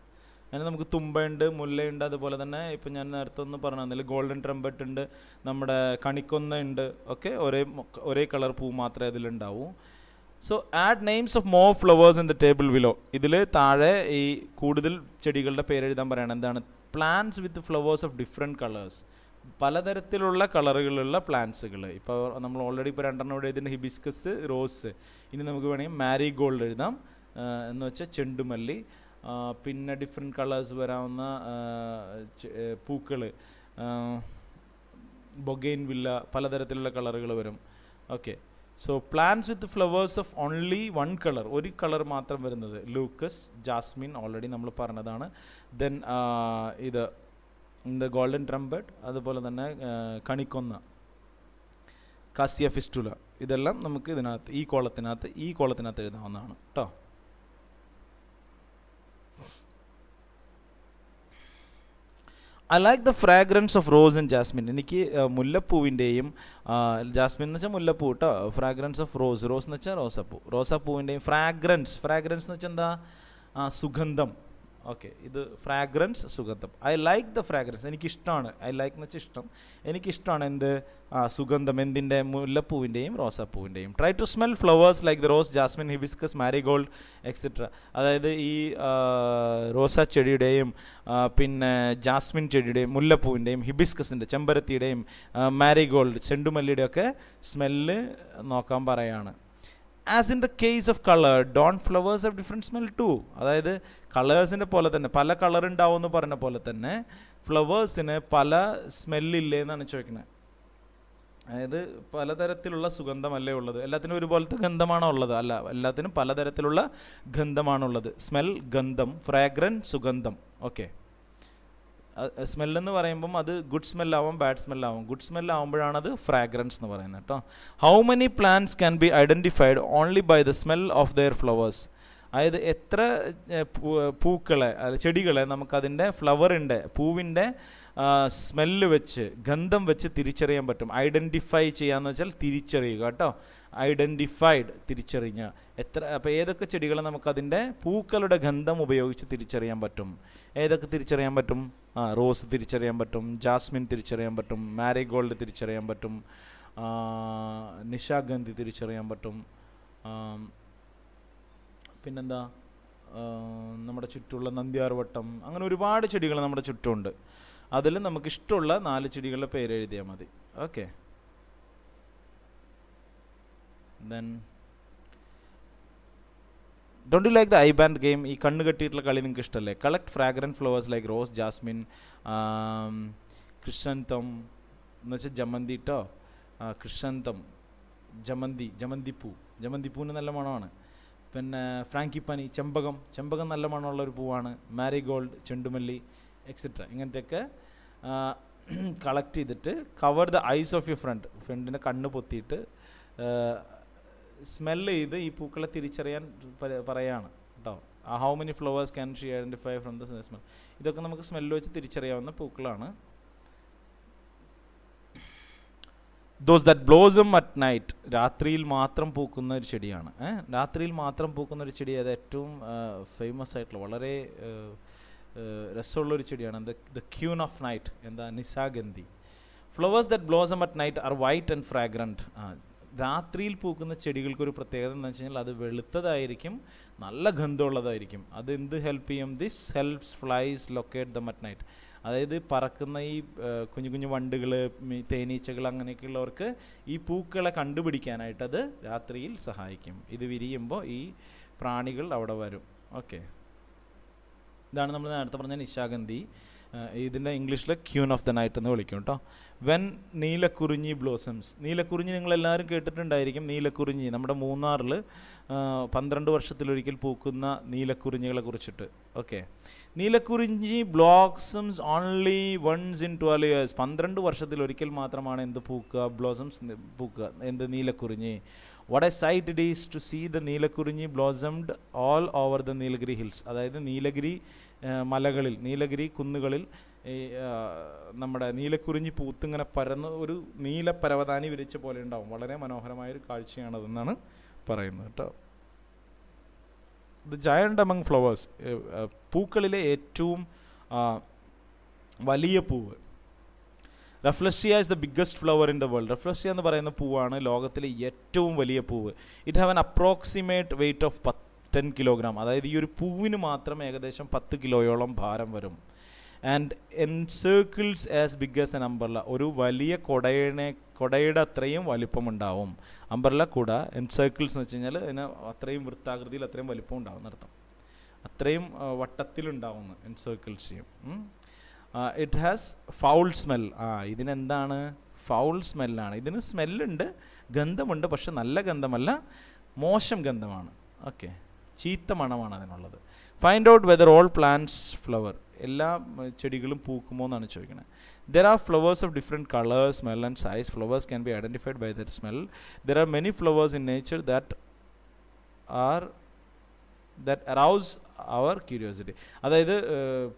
[SPEAKER 1] അതിന് നമുക്ക് തുമ്പയുണ്ട് മുല്ലയുണ്ട് അതുപോലെ തന്നെ ഇപ്പം ഞാൻ നേരത്തെ ഒന്ന് പറഞ്ഞു തന്നില്ല ഗോൾഡൻ ട്രംപറ്റ് ഉണ്ട് നമ്മുടെ കണിക്കൊന്ന ഉണ്ട് ഒക്കെ ഒരേ ഒരേ കളർ പൂ മാത്രമേ അതിലുണ്ടാവൂ so add names of more flowers in the table below ഇതിൽ താഴെ ഈ കൂടുതൽ ചെടികളുടെ പേരെഴുതാൻ എഴുതാൻ എന്താണ് plants with flowers of different colours പലതരത്തിലുള്ള കളറുകളുള്ള പ്ലാന്റ്സുകൾ ഇപ്പോൾ നമ്മൾ ഓൾറെഡി ഇപ്പോൾ രണ്ടെണ്ണം ഇവിടെ എഴുതിൻ്റെ ഹിബിസ്കസ് റോസ് ഇനി നമുക്ക് വേണമെങ്കിൽ മാരി ഗോൾഡ് എഴുതാം എന്ന് വെച്ചാൽ ചെണ്ടുമല്ലി പിന്നെ ഡിഫറെൻറ്റ് കളേഴ്സ് വരാവുന്ന പൂക്കൾ ബൊഗൈൻ വില്ല പലതരത്തിലുള്ള കളറുകൾ വരും okay so plants with flowers of only one colour ഒരു കളർ മാത്രം വരുന്നത് ലൂക്കസ് ജാസ്മിൻ ഓൾറെഡി നമ്മൾ പറഞ്ഞതാണ് ദെൻ ഇത് ദ ഗോൾഡൻ ട്രംബർട്ട് അതുപോലെ തന്നെ കണിക്കൊന്ന കാസിയ ഫിസ്റ്റുല ഇതെല്ലാം നമുക്ക് ഇതിനകത്ത് ഈ കോളത്തിനകത്ത് ഈ കോളത്തിനകത്ത് എഴുതാവുന്നതാണ് കേട്ടോ I like the fragrance of rose and jasmine എനിക്ക് മുല്ലപ്പൂവിൻ്റെയും ജാസ്മിൻ എന്ന് വെച്ചാൽ മുല്ലപ്പൂ കേട്ടോ ഫ്രാഗ്രൻസ് ഓഫ് റോസ് റോസ് എന്ന് വെച്ചാൽ റോസാപ്പൂ റോസാപ്പൂവിൻ്റെയും ഫ്രാഗ്രൻസ് ഫ്രാഗ്രൻസ് എന്ന് വെച്ചാൽ എന്താ സുഗന്ധം ഓക്കെ ഇത് ഫ്രാഗ്രൻസ് സുഗന്ധം ഐ ലൈക്ക് ദ ഫ്രാഗ്രൻസ് എനിക്കിഷ്ടമാണ് ഐ ലൈക്ക് എന്ന് വെച്ചാൽ ഇഷ്ടം എനിക്കിഷ്ടമാണ് എന്ത് ആ സുഗന്ധം എന്തിൻ്റെ മുല്ലപ്പൂവിൻ്റെയും റോസാപ്പൂവിൻ്റെയും try to smell flowers like the rose jasmine hibiscus marigold etcetera അതായത് ഈ റോസാ ചെടിയുടെയും പിന്നെ ജാസ്മിൻ ചെടിയുടെയും മുല്ലപ്പൂവിൻ്റെയും ഹിബിസ്കസിൻ്റെ ചെമ്പരത്തിയുടെയും മാരിഗോൾഡ് ചെണ്ടുമല്ലിയുടെയൊക്കെ സ്മെല്ല് നോക്കാൻ പറയാണ് as in the case of colour don't flowers have different smell too അതായത് കളേഴ്സിൻ്റെ പോലെ തന്നെ പല കളർ ഉണ്ടാവും എന്ന് പറഞ്ഞ പോലെ തന്നെ ഫ്ലവേഴ്സിന് പല സ്മെല്ലില്ലേ എന്നാണ് ചോദിക്കുന്നത് അതായത് പലതരത്തിലുള്ള സുഗന്ധമല്ലേ ഉള്ളത് എല്ലാത്തിനും ഒരുപോലത്തെ ഗന്ധമാണോ ഉള്ളത് അല്ല എല്ലാത്തിനും പലതരത്തിലുള്ള ഗന്ധമാണുള്ളത് സ്മെൽ ഗന്ധം ഫ്രാഗ്രൻ സുഗന്ധം ഓക്കെ സ്മെല്ലെന്ന് പറയുമ്പം അത് ഗുഡ് സ്മെല്ലാവും ബാഡ് സ്മെല്ലാവും ഗുഡ് സ്മെല്ലാവുമ്പോഴാണ് അത് ഫ്രാഗ്രൻസ് എന്ന് പറയുന്നത് കേട്ടോ how many plants can be identified only by the smell of their flowers അതായത് എത്ര പൂക്കളെ ചെടികളെ നമുക്കതിൻ്റെ ഫ്ലവറിൻ്റെ പൂവിൻ്റെ സ്മെല്ല് വെച്ച് ഗന്ധം വെച്ച് തിരിച്ചറിയാൻ പറ്റും ഐഡൻറ്റിഫൈ ചെയ്യാന്ന് വെച്ചാൽ തിരിച്ചറിയുക കേട്ടോ ഐഡൻറ്റിഫൈഡ് തിരിച്ചറിഞ്ഞ് എത്ര അപ്പോൾ ഏതൊക്കെ ചെടികളെ നമുക്കതിൻ്റെ പൂക്കളുടെ ഗന്ധം ഉപയോഗിച്ച് തിരിച്ചറിയാൻ പറ്റും ഏതൊക്കെ തിരിച്ചറിയാൻ പറ്റും ആ റോസ് തിരിച്ചറിയാൻ പറ്റും ജാസ്മിൻ തിരിച്ചറിയാൻ പറ്റും മാരിഗോൾഡ് തിരിച്ചറിയാൻ പറ്റും നിശാഗന്ധി തിരിച്ചറിയാൻ പറ്റും പിന്നെന്താ നമ്മുടെ ചുറ്റുമുള്ള നന്ദ്യാർവട്ടം അങ്ങനെ ഒരുപാട് ചെടികൾ നമ്മുടെ ചുറ്റുമുണ്ട് അതിൽ നമുക്കിഷ്ടമുള്ള നാല് ചെടികളുടെ പേര് എഴുതിയാൽ മതി okay then don't you like the eye band game ഈ കണ്ണ് കെട്ടിയിട്ടുള്ള കളി നിങ്ങൾക്ക് ഇഷ്ടമല്ലേ collect fragrant flowers like rose jasmine chrysanthemum എന്ന് വെച്ചാൽ ജമന്തി കേട്ടോ കൃഷ്ണന്തം ജമന്തി ജമന്തിപ്പൂ ജമന്തിപ്പൂവിന് നല്ല മണമാണ് പിന്നെ ഫ്രാങ്കിപ്പനി ചെമ്പകം ചെമ്പകം നല്ല മണമുള്ള ഒരു പൂവാണ് മാരിഗോൾഡ് ചെണ്ടുമല്ലി എക്സെട്ര ഇങ്ങനത്തെയൊക്കെ കളക്ട് ചെയ്തിട്ട് cover the eyes of you friend ഫ്രണ്ടിൻ്റെ കണ്ണ് പൊത്തിയിട്ട് സ്മെല്ല് ചെയ്ത് ഈ പൂക്കളെ തിരിച്ചറിയാൻ പറയാണ് കേട്ടോ how many flowers can she identify from the smell ഇതൊക്കെ നമുക്ക് സ്മെല്ല് വെച്ച് തിരിച്ചറിയാവുന്ന പൂക്കളാണ് those that blossom at night രാത്രിയിൽ മാത്രം പൂക്കുന്ന ഒരു ചെടിയാണ് രാത്രിയിൽ മാത്രം പൂക്കുന്ന ഒരു ചെടി അത് ഏറ്റവും ഫേമസ് ആയിട്ടുള്ള വളരെ രസമുള്ളൊരു ചെടിയാണ് the the queen of night എന്താ നിസാഗന്ധി flowers that blossom at night are white and fragrant രാത്രിയിൽ പൂക്കുന്ന ചെടികൾക്കൊരു പ്രത്യേകത എന്താണെന്ന് വെച്ച് കഴിഞ്ഞാൽ അത് വെളുത്തതായിരിക്കും നല്ല ഗന്ധമുള്ളതായിരിക്കും അത് എന്ത് ഹെൽപ്പ് ചെയ്യും this helps flies locate the mat night അതായത് പറക്കുന്ന ഈ കുഞ്ഞു കുഞ്ഞു വണ്ടുകൾ തേനീച്ചകൾ അങ്ങനെയൊക്കെയുള്ളവർക്ക് ഈ പൂക്കളെ കണ്ടുപിടിക്കാനായിട്ട് അത് രാത്രിയിൽ സഹായിക്കും ഇത് വിരിയുമ്പോൾ ഈ പ്രാണികൾ അവിടെ വരും ഓക്കെ ഇതാണ് നമ്മൾ നേരത്തെ പറഞ്ഞ നിശാഗന്ധി ഇതിൻ്റെ ഇംഗ്ലീഷിൽ ക്യൂൻ ഓഫ് ദ നൈറ്റ് എന്ന് വിളിക്കും കേട്ടോ വെൻ നീലക്കുറിഞ്ഞി ബ്ലോസംസ് നീലക്കുറിഞ്ഞി നിങ്ങളെല്ലാവരും കേട്ടിട്ടുണ്ടായിരിക്കും നീലക്കുറിഞ്ഞി നമ്മുടെ മൂന്നാറിൽ പന്ത്രണ്ട് വർഷത്തിലൊരിക്കൽ പൂക്കുന്ന നീലക്കുറിഞ്ഞികളെ കുറിച്ചിട്ട് okay Neelakurinji blossoms only once in twelve years പന്ത്രണ്ട് വർഷത്തിലൊരിക്കൽ മാത്രമാണ് എന്ത് പൂക്കുക ബ്ലോസംസ് പൂക്കുക എന്ത് Neelakurinji what a sight it is to see the Neelakurinji blossomed all over the Nilgiri hills അതായത് നീലഗിരി മലകളിൽ നീലഗിരി കുന്നുകളിൽ ഈ നമ്മുടെ നീലക്കുറിഞ്ഞി പൂത്തിങ്ങനെ പരന്ന് ഒരു നീല പരവതാനി വിരിച്ച പോലെ ഉണ്ടാവും വളരെ മനോഹരമായൊരു കാഴ്ചയാണതെന്നാണ് പറയുന്നത് കേട്ടോ ദ ജയണ്ട് അമംഗ് ഫ്ലവേഴ്സ് പൂക്കളിലെ ഏറ്റവും വലിയ പൂവ് rafflesia is the biggest flower in the world rafflesia എന്ന് പറയുന്ന പൂവാണ് ലോകത്തിലെ ഏറ്റവും വലിയ പൂവ് it have an approximate weight of പത്ത് ടെൻ കിലോഗ്രാം അതായത് ഈ ഒരു പൂവിന് മാത്രം ഏകദേശം പത്ത് കിലോയോളം ഭാരം വരും and encircles as big as an umbrella ഒരു വലിയ കൊടയനെ കൊടയുടെ അത്രയും വലിപ്പമുണ്ടാവും അംബർല കുട എൻസേക്കിൾസ് എന്ന് വെച്ച് കഴിഞ്ഞാൽ അതിന് അത്രയും വൃത്താകൃതിയിൽ അത്രയും വലിപ്പം ഉണ്ടാവും എന്നർത്ഥം അത്രയും വട്ടത്തിലുണ്ടാവുന്നു എൻസേക്കിൾസ് ചെയ്യും ഇറ്റ് ഹാസ് ഫൗൾ സ്മെൽ ആ ഇതിനെന്താണ് ഫൗൾ സ്മെല്ലാണ് ഇതിന് സ്മെല്ലുണ്ട് ഗന്ധമുണ്ട് പക്ഷെ നല്ല ഗന്ധമല്ല മോശം ഗന്ധമാണ് ഓക്കെ ചീത്ത മണമാണ് അതിനുള്ളത് find out whether all plants flower എല്ലാ ചെടികളും പൂക്കുമോ എന്നാണ് ചോദിക്കുന്നത് There are flowers of different color, smell, and size. Flowers can be identified by their smell. There are many flowers in nature that are that arouse our curiosity അതായത്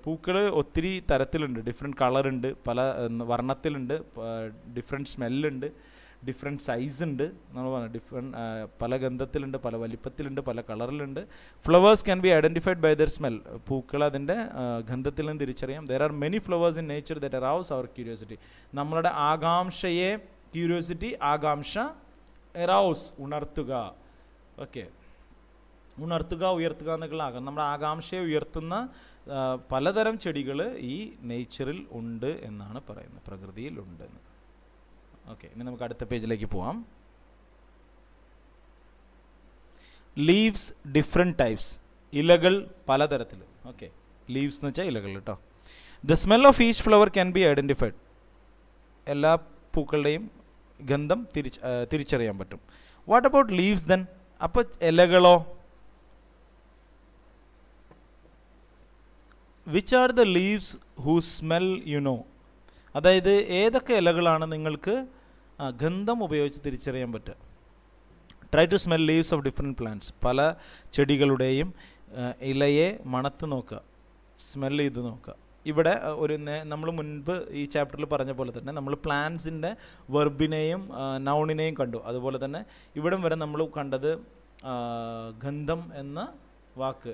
[SPEAKER 1] പൂക്കൾ ഒത്തിരി തരത്തിലുണ്ട് different കളറുണ്ട് പല വർണ്ണത്തിലുണ്ട് ഡിഫറെൻറ്റ് സ്മെല്ലുണ്ട് ഡിഫറെൻ്റ് സൈസ് ഉണ്ട് നമ്മൾ പറഞ്ഞു ഡിഫറെൻ്റ് പല ഗന്ധത്തിലുണ്ട് പല വലിപ്പത്തിലുണ്ട് പല കളറിലുണ്ട് flowers can be identified by their smell പൂക്കൾ അതിൻ്റെ ഗന്ധത്തിൽ നിന്ന് തിരിച്ചറിയാം there are many flowers in nature that arouse our curiosity നമ്മളുടെ ആകാംക്ഷയെ ക്യൂരിയോസിറ്റി ആകാംക്ഷ എറൌസ് ഉണർത്തുക ഓക്കെ ഉണർത്തുക ഉയർത്തുക എന്നൊക്കെയുള്ള ആകാം നമ്മുടെ ആകാംക്ഷയെ ഉയർത്തുന്ന പലതരം ചെടികൾ ഈ നേച്ചറിൽ ഉണ്ട് എന്നാണ് പറയുന്നത് പ്രകൃതിയിലുണ്ടെന്ന് ഓക്കെ ഇനി നമുക്ക് അടുത്ത പേജിലേക്ക് പോവാം ലീവ്സ് ഡിഫറെൻറ്റ് ടൈപ്സ് ഇലകൾ പലതരത്തിൽ ഓക്കെ ലീവ്സ് എന്ന് വെച്ചാൽ ഇലകൾ കേട്ടോ the smell of each flower can be identified എല്ലാ പൂക്കളുടെയും ഗന്ധം തിരിച്ച് തിരിച്ചറിയാൻ പറ്റും വാട്ട് അബൌട്ട് ലീവ്സ് ദെൻ അപ്പോൾ ഇലകളോ which are the leaves who smell you know അതായത് ഏതൊക്കെ ഇലകളാണ് നിങ്ങൾക്ക് ഗന്ധം ഉപയോഗിച്ച് തിരിച്ചറിയാൻ പറ്റുക try to smell leaves of different plants പല ചെടികളുടെയും ഇലയെ മണത്ത് നോക്കുക സ്മെൽ ചെയ്ത് നോക്കുക ഇവിടെ ഒരു നമ്മൾ മുൻപ് ഈ ചാപ്റ്ററിൽ പറഞ്ഞ പോലെ തന്നെ നമ്മൾ പ്ലാന്റ്സിൻ്റെ വെർബിനെയും നൗണിനെയും കണ്ടു അതുപോലെ തന്നെ ഇവിടം വരെ നമ്മൾ കണ്ടത് ഗന്ധം എന്ന വാക്ക്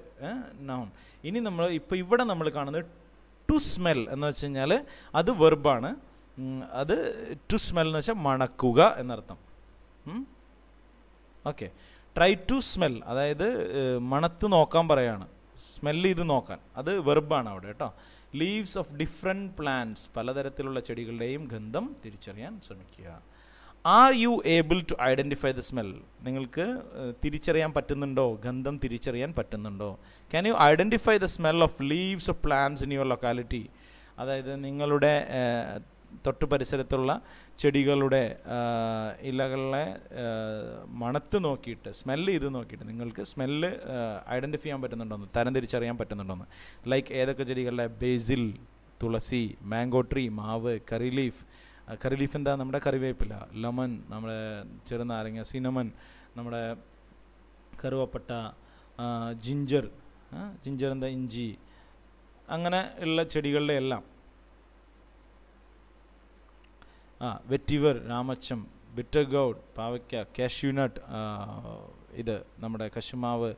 [SPEAKER 1] നൗൺ ഇനി നമ്മൾ ഇപ്പോൾ ഇവിടെ നമ്മൾ കാണുന്നത് ടു സ്മെൽ എന്ന് വെച്ച് കഴിഞ്ഞാൽ അത് വെർബാണ് അത് ടു സ്മെൽ എന്ന് വെച്ചാൽ മണക്കുക എന്നർത്ഥം ഓക്കെ ട്രൈ ടു സ്മെൽ അതായത് മണത്ത് നോക്കാൻ പറയാണ് സ്മെൽ ചെയ്ത് നോക്കാൻ അത് വെർബാണ് അവിടെ കേട്ടോ ലീവ്സ് ഓഫ് ഡിഫറെൻറ്റ് പ്ലാന്റ്സ് പലതരത്തിലുള്ള ചെടികളുടെയും ഗന്ധം തിരിച്ചറിയാൻ ശ്രമിക്കുക are you able to identify the smell നിങ്ങൾക്ക് തിരിച്ചറിയാൻ പറ്റുന്നുണ്ടോ ഗന്ധം തിരിച്ചറിയാൻ പറ്റുന്നുണ്ടോ can you identify the smell of leaves of plants in your locality അതായത് നിങ്ങളുടെ തൊട്ടു പരിസരത്തുള്ള ചെടികളുടെ ഇലകളെ മണത്ത് നോക്കിയിട്ട് സ്മെല്ല് ചെയ്ത് നോക്കിയിട്ട് നിങ്ങൾക്ക് സ്മെല്ല് ഐഡൻറ്റിഫൈ ചെയ്യാൻ പറ്റുന്നുണ്ടോന്ന് തരം തിരിച്ചറിയാൻ പറ്റുന്നുണ്ടോന്ന് ലൈക്ക് ഏതൊക്കെ ചെടികളുടെ ബേസിൽ തുളസി മാംഗോ ട്രീ മാവ് കറി ലീഫ് കറി ലീഫ് എന്താ നമ്മുടെ കറിവേപ്പില ലെമൺ നമ്മുടെ ചെറുനാരങ്ങ സിനമൺ നമ്മുടെ കറുവപ്പട്ട ജിഞ്ചർ ജിഞ്ചർ എന്താ ഇഞ്ചി അങ്ങനെ ഉള്ള ചെടികളുടെ എല്ലാം ആ വെറ്റിവർ രാമച്ചം ബിറ്റർ ഗൗഡ് പാവയ്ക്ക കാഷ്യൂനട്ട് ഇത് നമ്മുടെ കശുമാവ്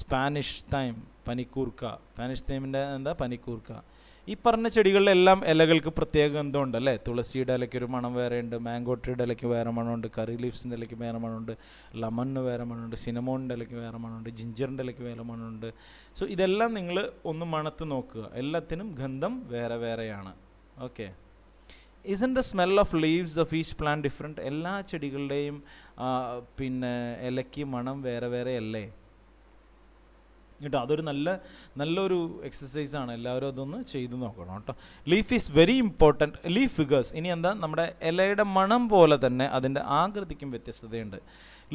[SPEAKER 1] സ്പാനിഷ് തൈം പനിക്കൂർക്ക സ്പാനിഷ് തൈമിൻ്റെ എന്താ പനിക്കൂർക്ക ഈ പറഞ്ഞ ചെടികളിലെല്ലാം ഇലകൾക്ക് പ്രത്യേക ഗന്ധമുണ്ട് അല്ലേ തുളസിയുടെ ഇലയ്ക്ക് ഒരു മണം വേറെയുണ്ട് മാംഗോ ട്രീയുടെ ഇലയ്ക്ക് വേറെ മണമുണ്ട് കറി ലീഫ്സിൻ്റെ ഇലയ്ക്ക് വേറെ മണമുണ്ട് ലെമണിന് വേറെ മണമുണ്ട് സിനമോണിൻ്റെ ഇലയ്ക്ക് വേറെ മണമുണ്ട് ജിഞ്ചറിൻ്റെ ഇലയ്ക്ക് വേറെ മണമുണ്ട് സോ ഇതെല്ലാം നിങ്ങൾ ഒന്ന് മണത്ത് നോക്കുക എല്ലാത്തിനും ഗന്ധം വേറെ വേറെയാണ് okay is in the smell of leaves of each plant different എല്ലാ ചെടികളുടെയും പിന്നെ ഇലയ്ക്ക് മണം വേറെ വേറെ അല്ലേ കേട്ടോ അതൊരു നല്ല നല്ലൊരു എക്സസൈസാണ് എല്ലാവരും അതൊന്ന് ചെയ്തു നോക്കണം കേട്ടോ leaf is very important leaf figures ഇനി എന്താ നമ്മുടെ ഇലയുടെ മണം പോലെ തന്നെ അതിൻ്റെ ആകൃതിക്കും വ്യത്യസ്തതയുണ്ട്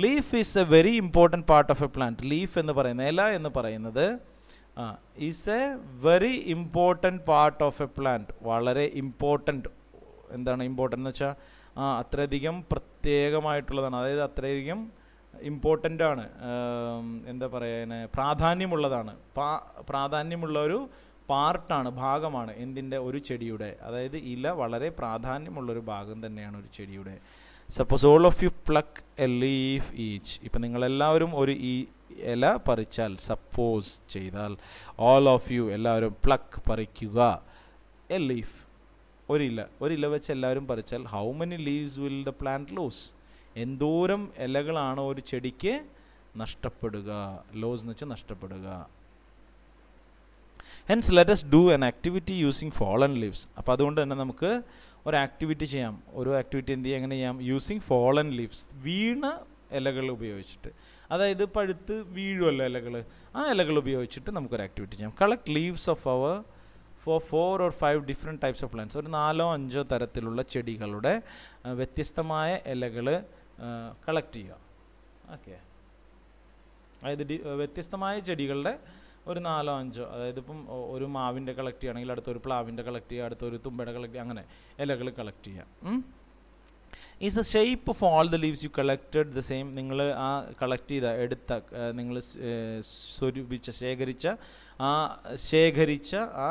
[SPEAKER 1] leaf is a very important part of a plant leaf എന്ന് പറയുന്ന ഇല എന്ന് പറയുന്നത് is a very important part of a plant വളരെ ഇമ്പോർട്ടൻറ്റ് എന്താണ് ഇമ്പോർട്ടൻ്റ് എന്ന് വെച്ചാൽ അത്രയധികം പ്രത്യേകമായിട്ടുള്ളതാണ് അതായത് അത്രയധികം ഇമ്പോർട്ടൻ്റാണ് എന്താ പറയുക പ്രാധാന്യമുള്ളതാണ് പാ പ്രാധാന്യമുള്ള ഒരു പാർട്ടാണ് ഭാഗമാണ് എന്തിൻ്റെ ഒരു ചെടിയുടെ അതായത് ഇല വളരെ പ്രാധാന്യമുള്ളൊരു ഭാഗം തന്നെയാണ് ഒരു ചെടിയുടെ suppose all of you pluck a leaf each ഇപ്പം നിങ്ങളെല്ലാവരും ഒരു ഈ ഇല പറിച്ചാൽ സപ്പോസ് ചെയ്താൽ ഓൾ ഓഫ് യു എല്ലാവരും പ്ലക്ക് പറിക്കുക എ ലീഫ് ഒരില ഒരില വെച്ച് എല്ലാവരും പറിച്ചാൽ how many leaves will the plant lose എന്തോരം ഇലകളാണോ ഒരു ചെടിക്ക് നഷ്ടപ്പെടുക ലോസ് എന്ന് വെച്ചാൽ നഷ്ടപ്പെടുക hence let's do an activity using fallen leaves അപ്പോൾ അതുകൊണ്ട് തന്നെ നമുക്ക് ഒരു ആക്ടിവിറ്റി ചെയ്യാം ഒരു ആക്ടിവിറ്റി എന്ത് ചെയ്യാം എങ്ങനെ ചെയ്യാം യൂസിങ് ഫോളൻ ലീവ്സ് വീണ ഇലകൾ ഉപയോഗിച്ചിട്ട് അതായത് പഴുത്ത് വീഴുമല്ലോ ഇലകൾ ആ ഇലകൾ ഉപയോഗിച്ചിട്ട് നമുക്കൊരു ആക്ടിവിറ്റി ചെയ്യാം collect leaves of our four four or five different types of plants ഒരു നാലോ അഞ്ചോ തരത്തിലുള്ള ചെടികളുടെ വ്യത്യസ്തമായ ഇലകൾ കളക്ട് ചെയ്യുക ഓക്കെ അതായത് വ്യത്യസ്തമായ ചെടികളുടെ ഒരു നാലോ അഞ്ചോ അതായത് ഇപ്പം ഒരു മാവിൻ്റെ കളക്ട് ചെയ്യുകയാണെങ്കിൽ അടുത്തൊരു പ്ലാവിൻ്റെ കളക്ട് ചെയ്യുക അടുത്തൊരു തുമ്പയുടെ കളക്ട് അങ്ങനെ ഇലകൾ കളക്ട് ചെയ്യുക is the shape of all the leaves you collected the same നിങ്ങൾ ആ കളക്ട് ചെയ്ത എടുത്ത നിങ്ങൾ സ്വരൂപിച്ച ശേഖരിച്ച ആ ശേഖരിച്ച ആ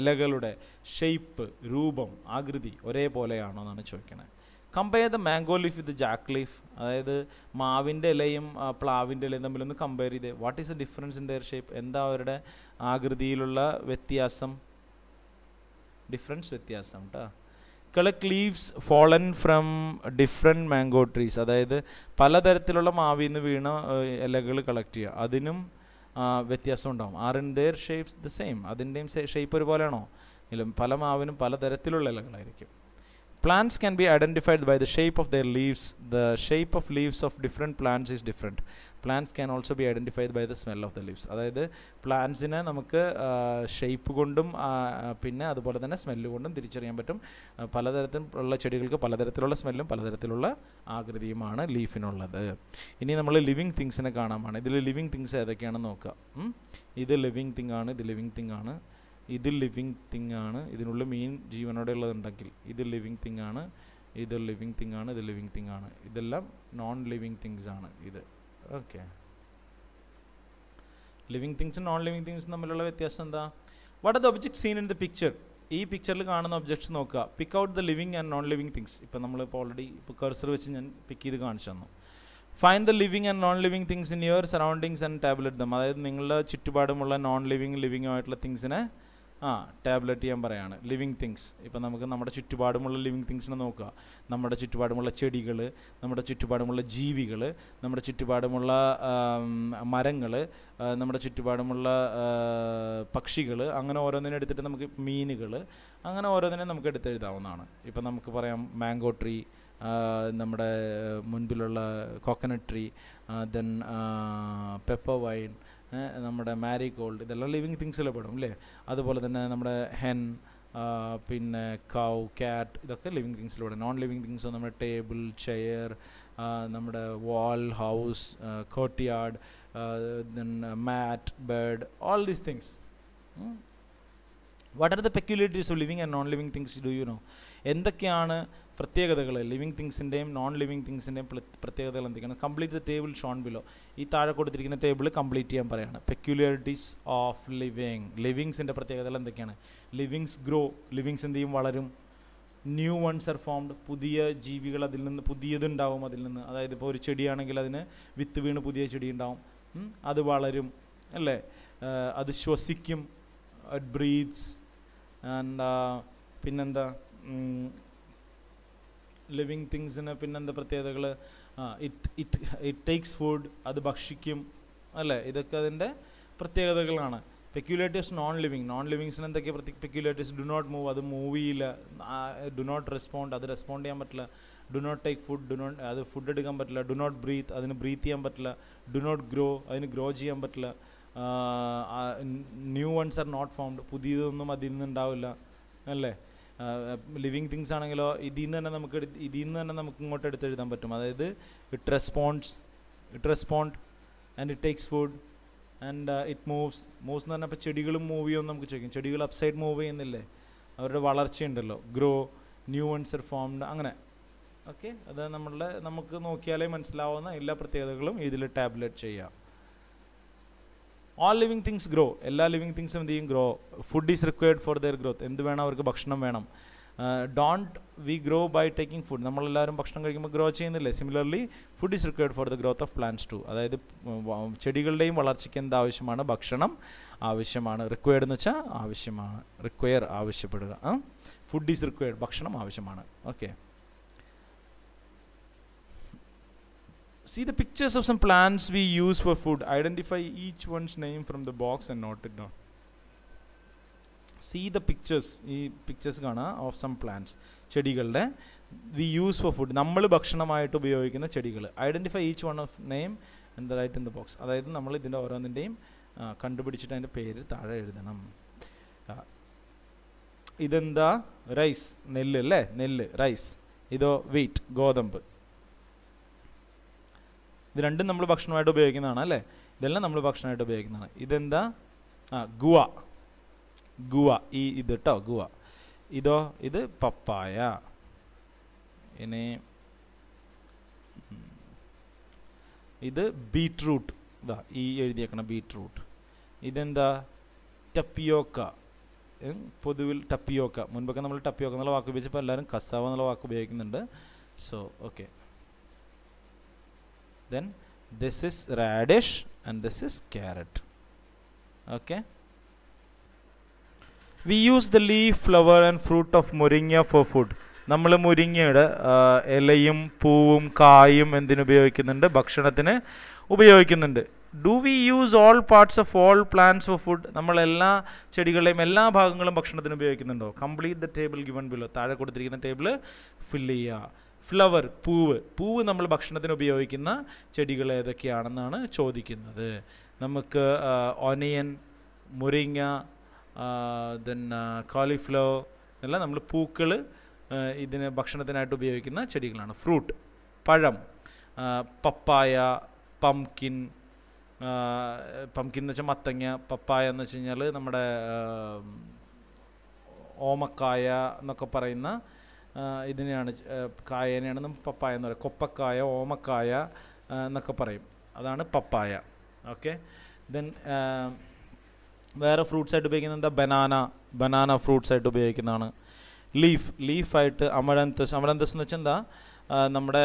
[SPEAKER 1] ഇലകളുടെ ഷേപ്പ് രൂപം ആകൃതി ഒരേപോലെയാണോ എന്നാണ് ചോദിക്കുന്നത് compare the mango leaf with jack leaf അതായത് മാവിൻ്റെ ഇലയും പ്ലാവിൻ്റെ ഇലയും തമ്മിലൊന്ന് കമ്പയർ ചെയ്ത് what is the difference in their shape എന്താ അവരുടെ ആകൃതിയിലുള്ള വ്യത്യാസം ഡിഫറൻസ് വ്യത്യാസം കേട്ടോ collect leaves fallen from different mango trees അതായത് പലതരത്തിലുള്ള മാവിൽ നിന്ന് വീണ ഇലകൾ കളക്ട് ചെയ്യുക അതിനും വ്യത്യാസം ഉണ്ടാകും are in their shapes the same അതിൻ്റെയും ഷേപ്പ് ഒരുപോലെയാണോ ഇല്ല പല മാവിനും പല തരത്തിലുള്ള ഇലകളായിരിക്കും plants can be identified by the shape of their leaves the shape of leaves of different plants is different plants can also be identified by the smell of the leaves അതായത് പ്ലാന്റ്സിനെ നമുക്ക് ഷേപ്പ് കൊണ്ടും പിന്നെ അതുപോലെ തന്നെ smell കൊണ്ടും തിരിച്ചറിയാൻ പറ്റും പലതരത്തിലുള്ള ചെടികൾക്ക് പലതരത്തിലുള്ള സ്മെല്ലും പലതരത്തിലുള്ള ആകൃതിയുമാണ് ലീഫിനുള്ളത് ഇനി നമ്മൾ ലിവിങ് തിങ്സിനെ കാണാമാണ് ഇതിൽ ലിവിങ് തിങ്സ് ഏതൊക്കെയാണെന്ന് നോക്കുക ഇത് ലിവിങ് തിങ് ആണ് ഇത് ലിവിങ് തിങ് ആണ് ഇത് ലിവിങ് തിങ് ആണ് ഇതിനുള്ള മെയിൻ ജീവനോടെ ഉള്ളതുണ്ടെങ്കിൽ ഇത് ലിവിങ് തിങ് ആണ് ഇത് ലിവിങ് തിങ് ആണ് ഇത് ലിവിങ് തിങ് ആണ് ഇതെല്ലാം നോൺ ലിവിങ് തിങ്സ് ആണ് ഇത് ഓക്കെ ലിവിങ് തിങ്സും നോൺ ലിവിങ് തിങ്സും തമ്മിലുള്ള വ്യത്യാസം എന്താ what are the object seen in the picture ഈ പിക്ചറിൽ കാണുന്ന ഒബ്ജക്ട്സ് നോക്കുക pick out the living and non living things ഇപ്പം നമ്മളിപ്പോൾ ഓൾറെഡി ഇപ്പോൾ കർസർ വെച്ച് ഞാൻ പിക്ക് ചെയ്ത് കാണിച്ചു തന്നു find the living and non living things in your surroundings and tabulate them അതായത് നിങ്ങളുടെ ചുറ്റുപാടുമുള്ള നോൺ ലിവിങ് ലിവിങ് ആയിട്ടുള്ള തിങ്സിനെ ആ ടാബ്ലറ്റ് ചെയ്യാൻ പറയാണ് ലിവിങ് തിങ്സ് ഇപ്പം നമുക്ക് നമ്മുടെ ചുറ്റുപാടുമുള്ള ലിവിങ് തിങ്സിനെ നോക്കുക നമ്മുടെ ചുറ്റുപാടുമുള്ള ചെടികൾ നമ്മുടെ ചുറ്റുപാടുമുള്ള ജീവികൾ നമ്മുടെ ചുറ്റുപാടുമുള്ള മരങ്ങൾ നമ്മുടെ ചുറ്റുപാടുമുള്ള പക്ഷികൾ അങ്ങനെ ഓരോന്നിനെ എടുത്തിട്ട് നമുക്ക് മീനുകൾ അങ്ങനെ ഓരോന്നിനെ നമുക്ക് എടുത്തെഴുതാവുന്നതാണ് ഇപ്പം നമുക്ക് പറയാം മാംഗോ ട്രീ നമ്മുടെ മുൻപിലുള്ള coconut tree then pepper vine നമ്മുടെ മാരിഗോൾഡ് ഇതെല്ലാം ലിവിങ് തിങ്സിൽ പെടും അല്ലേ അതുപോലെ തന്നെ നമ്മുടെ ഹെൻ പിന്നെ കൗ ക്യാറ്റ് ഇതൊക്കെ ലിവിങ് പെടും നോൺ ലിവിങ് തിങ്സ് നമ്മുടെ ടേബിൾ ചെയർ നമ്മുടെ wall house courtyard mat bed all these things what are the peculiarities of living and non living things do you know എന്തൊക്കെയാണ് പ്രത്യേകതകൾ ലിവിങ് തിങ്സിൻ്റെയും non living തിങ്സിൻ്റെയും പ്രത്യേകതകൾ എന്തൊക്കെയാണ് complete the table shown below ഈ താഴെ കൊടുത്തിരിക്കുന്ന ടേബിൾ കംപ്ലീറ്റ് ചെയ്യാൻ പറയുകയാണ് പെക്യുലറിറ്റീസ് ഓഫ് ലിവിങ് ലിവിങ്സിൻ്റെ പ്രത്യേകതകൾ എന്തൊക്കെയാണ് ലിവിങ്സ് ഗ്രോ ലിവിങ്സ് എന്ത് ചെയ്യും വളരും ന്യൂ വൺസ് ആർ ഫോംഡ് പുതിയ ജീവികൾ അതിൽ നിന്ന് പുതിയതുണ്ടാവും അതിൽ നിന്ന് അതായത് ഇപ്പോൾ ഒരു ചെടിയാണെങ്കിൽ അതിന് വിത്ത് വീണ് പുതിയ ചെടി ഉണ്ടാവും അത് വളരും അല്ലേ അത് ശ്വസിക്കും ഇറ്റ് ബ്രീത്സ് ആൻഡ് പിന്നെന്താ ലിവിങ് തിങ്സിന് പിന്നെന്താ പ്രത്യേകതകൾ it it it takes food അത് ഭക്ഷിക്കും അല്ലേ ഇതൊക്കെ അതിൻ്റെ പ്രത്യേകതകളാണ് പെക്യുലേറ്റേഴ്സ് നോൺ ലിവിങ് നോൺ ലിവിങ്സിന് എന്തൊക്കെ പ്രതി പെക്യുലേറ്റേഴ്സ് ഡു നോട്ട് മൂവ് അത് മൂവ് ചെയ്യില്ല ഡു നോട്ട് റെസ്പോണ്ട് അത് റെസ്പോണ്ട് ചെയ്യാൻ പറ്റില്ല do not take food do not അത് ഫുഡ് എടുക്കാൻ പറ്റില്ല ഡു നോട്ട് ബ്രീത്ത് അതിന് ബ്രീത്ത് ചെയ്യാൻ പറ്റില്ല ഡു നോട്ട് ഗ്രോ അതിന് ഗ്രോ ചെയ്യാൻ പറ്റില്ല new ones are not formed പുതിയതൊന്നും അതിൽ നിന്നുണ്ടാവില്ല അല്ലേ ലിവിങ് തിങ്സ് ആണെങ്കിലോ ഇതിൽ നിന്ന് തന്നെ നമുക്ക് ഇതിൽ നിന്ന് തന്നെ നമുക്ക് ഇങ്ങോട്ട് എടുത്ത് എഴുതാൻ പറ്റും അതായത് it responds it respond and it takes food and it moves moves എന്ന് പറഞ്ഞപ്പോൾ ചെടികളും മൂവ് ചെയ്യുമെന്ന് നമുക്ക് ചോദിക്കും ചെടികൾ അപ്സൈഡ് മൂവ് ചെയ്യുന്നില്ലേ അവരുടെ വളർച്ചയുണ്ടല്ലോ grow new ones are formed അങ്ങനെ ഓക്കെ അത് നമ്മളുടെ നമുക്ക് നോക്കിയാലേ മനസ്സിലാവുന്ന എല്ലാ പ്രത്യേകതകളും ഇതിൽ ടാബ്ലറ്റ് ചെയ്യാം ഓൾ ലിവിങ് തിങ്സ് ഗ്രോ എല്ലാ ലിവിങ് തിങ്സും എന്ത് ചെയ്യും grow food is required for their growth എന്ത് വേണം അവർക്ക് ഭക്ഷണം വേണം don't we grow by taking food നമ്മളെല്ലാവരും ഭക്ഷണം കഴിക്കുമ്പോൾ ഗ്രോ ചെയ്യുന്നില്ലേ similarly food is required for the growth of plants too അതായത് ചെടികളുടെയും വളർച്ചയ്ക്ക് എന്ത് ആവശ്യമാണ് ഭക്ഷണം ആവശ്യമാണ് റിക്വയർഡ് എന്ന് വെച്ചാൽ ആവശ്യമാണ് റിക്വയർ ആവശ്യപ്പെടുക ഫുഡ് ഈസ് റിക്വയർഡ് ഭക്ഷണം ആവശ്യമാണ് okay see the pictures of some plants we use for food. Identify each one's name from the box and note it down. See the pictures. ഈ പിക്ചേഴ്സ് കാണുക of some plants ചെടികളുടെ we use for food നമ്മൾ ഭക്ഷണമായിട്ട് ഉപയോഗിക്കുന്ന ചെടികൾ identify each one of name and write in the box അതായത് നമ്മൾ ഇതിൻ്റെ ഓരോന്നിൻ്റെയും കണ്ടുപിടിച്ചിട്ട് അതിൻ്റെ പേര് താഴെ എഴുതണം ഇതെന്താ റൈസ് നെല്ല് അല്ലേ നെല്ല് റൈസ് ഇതോ വീറ്റ് ഗോതമ്പ് ഇത് രണ്ടും നമ്മൾ ഭക്ഷണമായിട്ട് ഉപയോഗിക്കുന്നതാണ് അല്ലേ ഇതെല്ലാം നമ്മൾ ഭക്ഷണമായിട്ട് ഉപയോഗിക്കുന്നതാണ് ഇതെന്താ ആ ഗുവ ഗുവ ഈ ഇത് കേട്ടോ ഗുവ ഇതോ ഇത് പപ്പായ ഇനി ഇത് ബീട്രൂട്ട് ഇതാ ഈ എഴുതിയേക്കണം ബീട്രൂട്ട് ഇതെന്താ ടപ്പിയോക്ക പൊതുവിൽ ടപ്പിയോക്ക മുൻപൊക്കെ നമ്മൾ ടപ്പിയോക്ക എന്നുള്ള വാക്ക് ഉപയോഗിച്ചപ്പോൾ എല്ലാവരും കസാവ് എന്നുള്ള വാക്ക് ഉപയോഗിക്കുന്നുണ്ട് so okay then this is radish and this is carrot okay we use the leaf flower and fruit of moringa for food നമ്മൾ മുരിങ്ങയുടെ ഇലയും പൂവും കായും എന്തിനുപയോഗിക്കുന്നുണ്ട് ഭക്ഷണത്തിന് ഉപയോഗിക്കുന്നുണ്ട് do we use all parts of all plants of food നമ്മൾ എല്ലാ ചെടികളെയും എല്ലാ ഭാഗങ്ങളും ഭക്ഷണത്തിന് ഉപയോഗിക്കുന്നുണ്ടോ complete the table given below താഴെ കൊടുത്തിരിക്കുന്ന ടേബിൾ ഫില്ല് ചെയ്യുക ഫ്ലവർ പൂവ് പൂവ് നമ്മൾ ഭക്ഷണത്തിന് ഉപയോഗിക്കുന്ന ചെടികൾ ഏതൊക്കെയാണെന്നാണ് ചോദിക്കുന്നത് നമുക്ക് ഒനിയൻ മുരിങ്ങ ദെൻ കോളിഫ്ലവർ എല്ലാം നമ്മൾ പൂക്കൾ ഇതിന് ഭക്ഷണത്തിനായിട്ട് ഉപയോഗിക്കുന്ന ചെടികളാണ് ഫ്രൂട്ട് പഴം പപ്പായ പംകിൻ പംകിൻ എന്ന് വെച്ചാൽ മത്തങ്ങ പപ്പായ എന്ന് വെച്ച് കഴിഞ്ഞാൽ നമ്മുടെ ഓമക്കായ എന്നൊക്കെ പറയുന്ന ഇതിനെയാണ് കായനെയാണ് നമ്മൾ പപ്പായ എന്ന് പറയുക കൊപ്പക്കായ ഓമക്കായ എന്നൊക്കെ പറയും അതാണ് പപ്പായ ഓക്കെ ദെൻ വേറെ ഫ്രൂട്ട്സ് ആയിട്ട് ഉപയോഗിക്കുന്നത് എന്താ ബനാന ബനാന ഫ്രൂട്ട്സ് ആയിട്ട് ഉപയോഗിക്കുന്നതാണ് ലീഫ് ലീഫായിട്ട് അമരന്തസ് അമരന്തസ് എന്ന് വെച്ചാൽ എന്താ നമ്മുടെ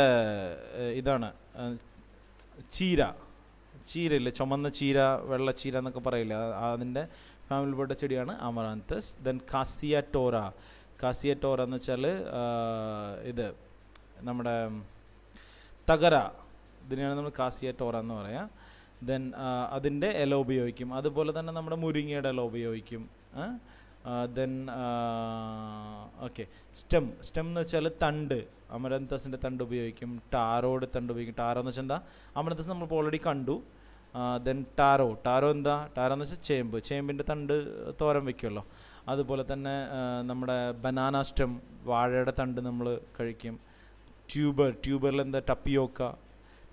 [SPEAKER 1] ഇതാണ് ചീര ചീരയില്ലേ ചുമന്ന ചീര വെള്ള ചീര എന്നൊക്കെ പറയില്ല അതിൻ്റെ ഫാമിലിപ്പെട്ട ചെടിയാണ് amaranthus then cassia tora cassia tora എന്ന് വെച്ചാൽ ഇത് നമ്മുടെ തകര ഇതിനെയാണ് നമ്മൾ കാസിയറ്റോർ എന്ന് പറയാം ദെൻ അതിൻ്റെ ഇല ഉപയോഗിക്കും അതുപോലെ തന്നെ നമ്മുടെ മുരിങ്ങയുടെ ഇല ഉപയോഗിക്കും ദെൻ ഓക്കെ സ്റ്റെം സ്റ്റെം എന്ന് വെച്ചാൽ തണ്ട് അമരന്തസിൻ്റെ തണ്ട് ഉപയോഗിക്കും ടാറോട് തണ്ട് ഉപയോഗിക്കും ടാറോ എന്ന് വെച്ചാൽ എന്താ അമരന്തസ് നമ്മളിപ്പോൾ ഓൾറെഡി കണ്ടു ദെൻ ടാരോ ടാരോ എന്താ ടാരോ എന്ന് വെച്ചാൽ ചേമ്പ് ചേമ്പിൻ്റെ തണ്ട് തോരം വയ്ക്കുമല്ലോ അതുപോലെ തന്നെ നമ്മുടെ ബനാന സ്റ്റം വാഴയുടെ തണ്ട് നമ്മൾ കഴിക്കും ട്യൂബർ ട്യൂബറിൽ എന്താ ടപ്പിയോക്ക